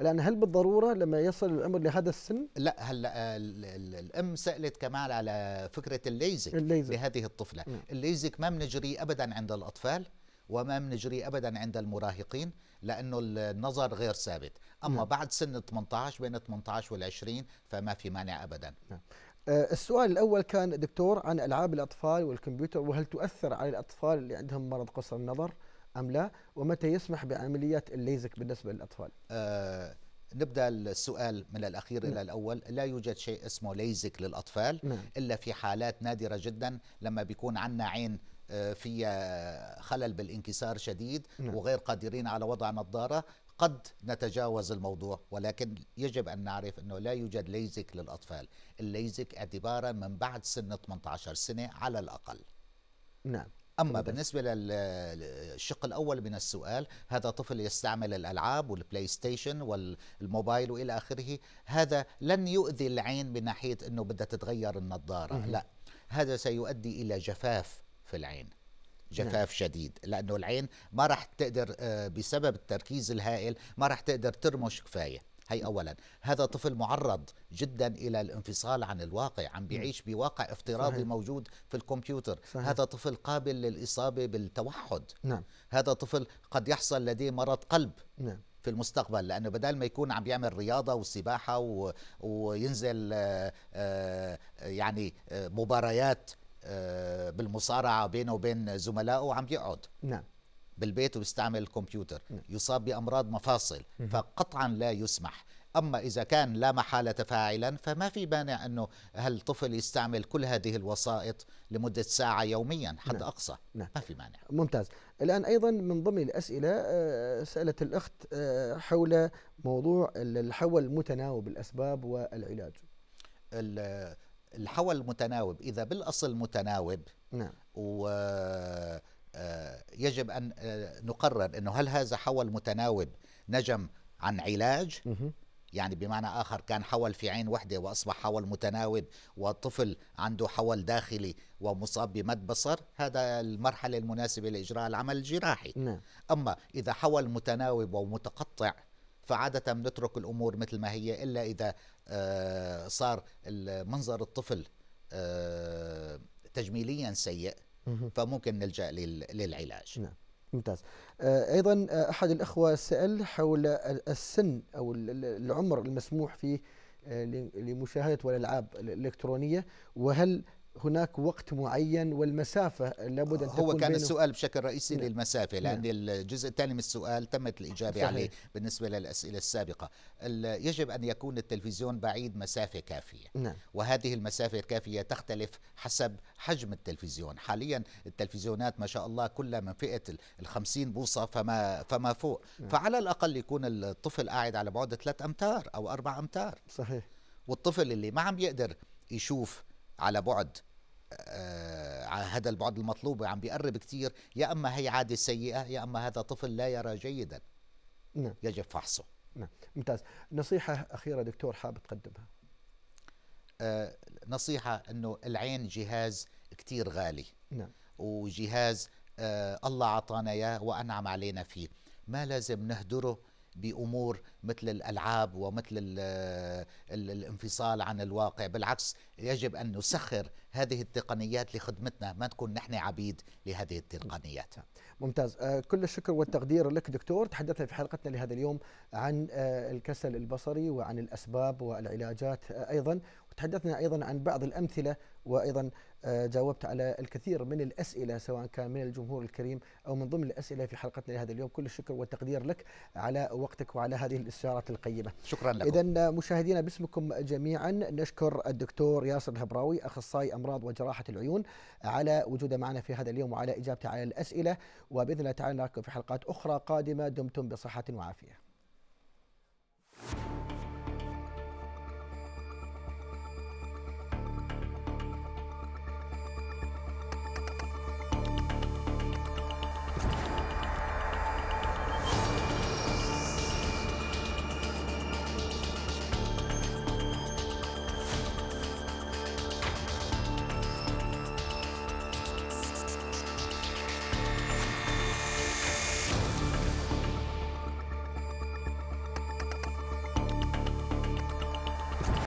الآن هل بالضرورة لما يصل العمر لهذا السن؟ لا هلا الأم سألت كمال على فكرة الليزك, الليزك. لهذه الطفلة نعم. الليزك ما بنجري أبدا عند الأطفال وما بنجري أبدا عند المراهقين لانه النظر غير ثابت اما نعم. بعد سن 18 بين 18 وال20 فما في مانع ابدا نعم. آه، السؤال الأول كان دكتور عن ألعاب الأطفال والكمبيوتر وهل تؤثر على الأطفال اللي عندهم مرض قصر النظر أم لا ومتى يسمح بعمليات الليزك بالنسبة للأطفال آه نبدا السؤال من الاخير م. الى نعم. الاول لا يوجد شيء اسمه ليزك للاطفال نعم. الا في حالات نادره جدا لما بيكون عندنا عين في خلل بالانكسار شديد نعم. وغير قادرين على وضع نظارة قد نتجاوز الموضوع ولكن يجب أن نعرف أنه لا يوجد ليزك للأطفال الليزك اعتبارا من بعد سن 18 سنة على الأقل نعم أما طيب. بالنسبة للشق الأول من السؤال هذا طفل يستعمل الألعاب والبلاي ستيشن والموبايل وإلى آخره هذا لن يؤذي العين من ناحية أنه بدها تتغير النظارة لا هذا سيؤدي إلى جفاف في العين نعم. جفاف شديد لانه العين ما راح تقدر آه، بسبب التركيز الهائل ما راح تقدر ترمش كفايه هي اولا هذا طفل معرض جدا الى الانفصال عن الواقع عم نعم. بيعيش بواقع افتراضي صحيح. موجود في الكمبيوتر صحيح. هذا طفل قابل للاصابه بالتوحد نعم. هذا طفل قد يحصل لديه مرض قلب نعم. في المستقبل لانه بدل ما يكون عم يعمل رياضه وسباحه و... وينزل آه، آه، يعني مباريات آه، بالمصارعه بينه وبين زملائه وعم يقعد نعم بالبيت وبيستعمل الكمبيوتر نعم. يصاب بامراض مفاصل نعم. فقطعا لا يسمح اما اذا كان لا محاله فاعلا فما في مانع انه هالطفل يستعمل كل هذه الوسائط لمده ساعه يوميا حد نعم. اقصى نعم. ما في مانع ممتاز الان ايضا من ضمن الاسئله آه، سالت الاخت آه، حول موضوع الحول المتناوب الاسباب والعلاج الحول المتناوب اذا بالاصل متناوب نعم و آه، آه، يجب ان آه، نقرر انه هل هذا حول متناوب نجم عن علاج يعني بمعنى آخر كان حول في عين واحدة وأصبح حول متناوب وطفل عنده حول داخلي ومصاب بمد بصر هذا المرحلة المناسبة لإجراء العمل الجراحي نعم. أما إذا حول متناوب ومتقطع فعادة بنترك الأمور مثل ما هي إلا إذا آه، صار منظر الطفل آه، تجميليا سيء فممكن نلجأ للعلاج نعم. ممتاز آه، ايضا احد الاخوه سال حول السن او العمر المسموح فيه لمشاهده والالعاب الالكترونيه وهل هناك وقت معين والمسافة لابد أن هو كان السؤال بشكل رئيسي نعم. للمسافة لأن نعم. الجزء الثاني من السؤال تمت الإجابة صحيح. عليه بالنسبة للأسئلة السابقة يجب أن يكون التلفزيون بعيد مسافة كافية نعم. وهذه المسافة الكافية تختلف حسب حجم التلفزيون حاليا التلفزيونات ما شاء الله كلها من فئة الخمسين بوصة فما, فما فوق نعم. فعلى الأقل يكون الطفل قاعد على بعد 3 أمتار أو 4 أمتار صحيح والطفل اللي ما عم يقدر يشوف على بعد آه، على هذا البعد المطلوب عم بيقرب كثير يا اما هي عاده سيئه يا اما هذا طفل لا يرى جيدا نعم. يجب فحصه نعم ممتاز نصيحه اخيره دكتور حاب تقدمها آه نصيحه انه العين جهاز كثير غالي نعم وجهاز آه الله اعطانا اياه وانعم علينا فيه ما لازم نهدره بامور مثل الالعاب ومثل الانفصال عن الواقع بالعكس يجب ان نسخر هذه التقنيات لخدمتنا ما نكون نحن عبيد لهذه التقنيات ممتاز آه، كل الشكر والتقدير لك دكتور تحدثنا في حلقتنا لهذا اليوم عن آه، الكسل البصري وعن الاسباب والعلاجات آه، ايضا تحدثنا أيضا عن بعض الأمثلة وأيضا آه، جاوبت على الكثير من الأسئلة سواء كان من الجمهور الكريم أو من ضمن الأسئلة في حلقتنا لهذا اليوم كل الشكر والتقدير لك على وقتك وعلى هذه الاستشارات القيمة شكرا لكم إذا آه، مشاهدينا باسمكم جميعا نشكر الدكتور ياسر الهبراوي أخصائي أمراض وجراحة العيون على وجوده معنا في هذا اليوم وعلى إجابته على الأسئلة وبإذن الله تعالى نراكم في حلقات أخرى قادمة دمتم بصحة وعافية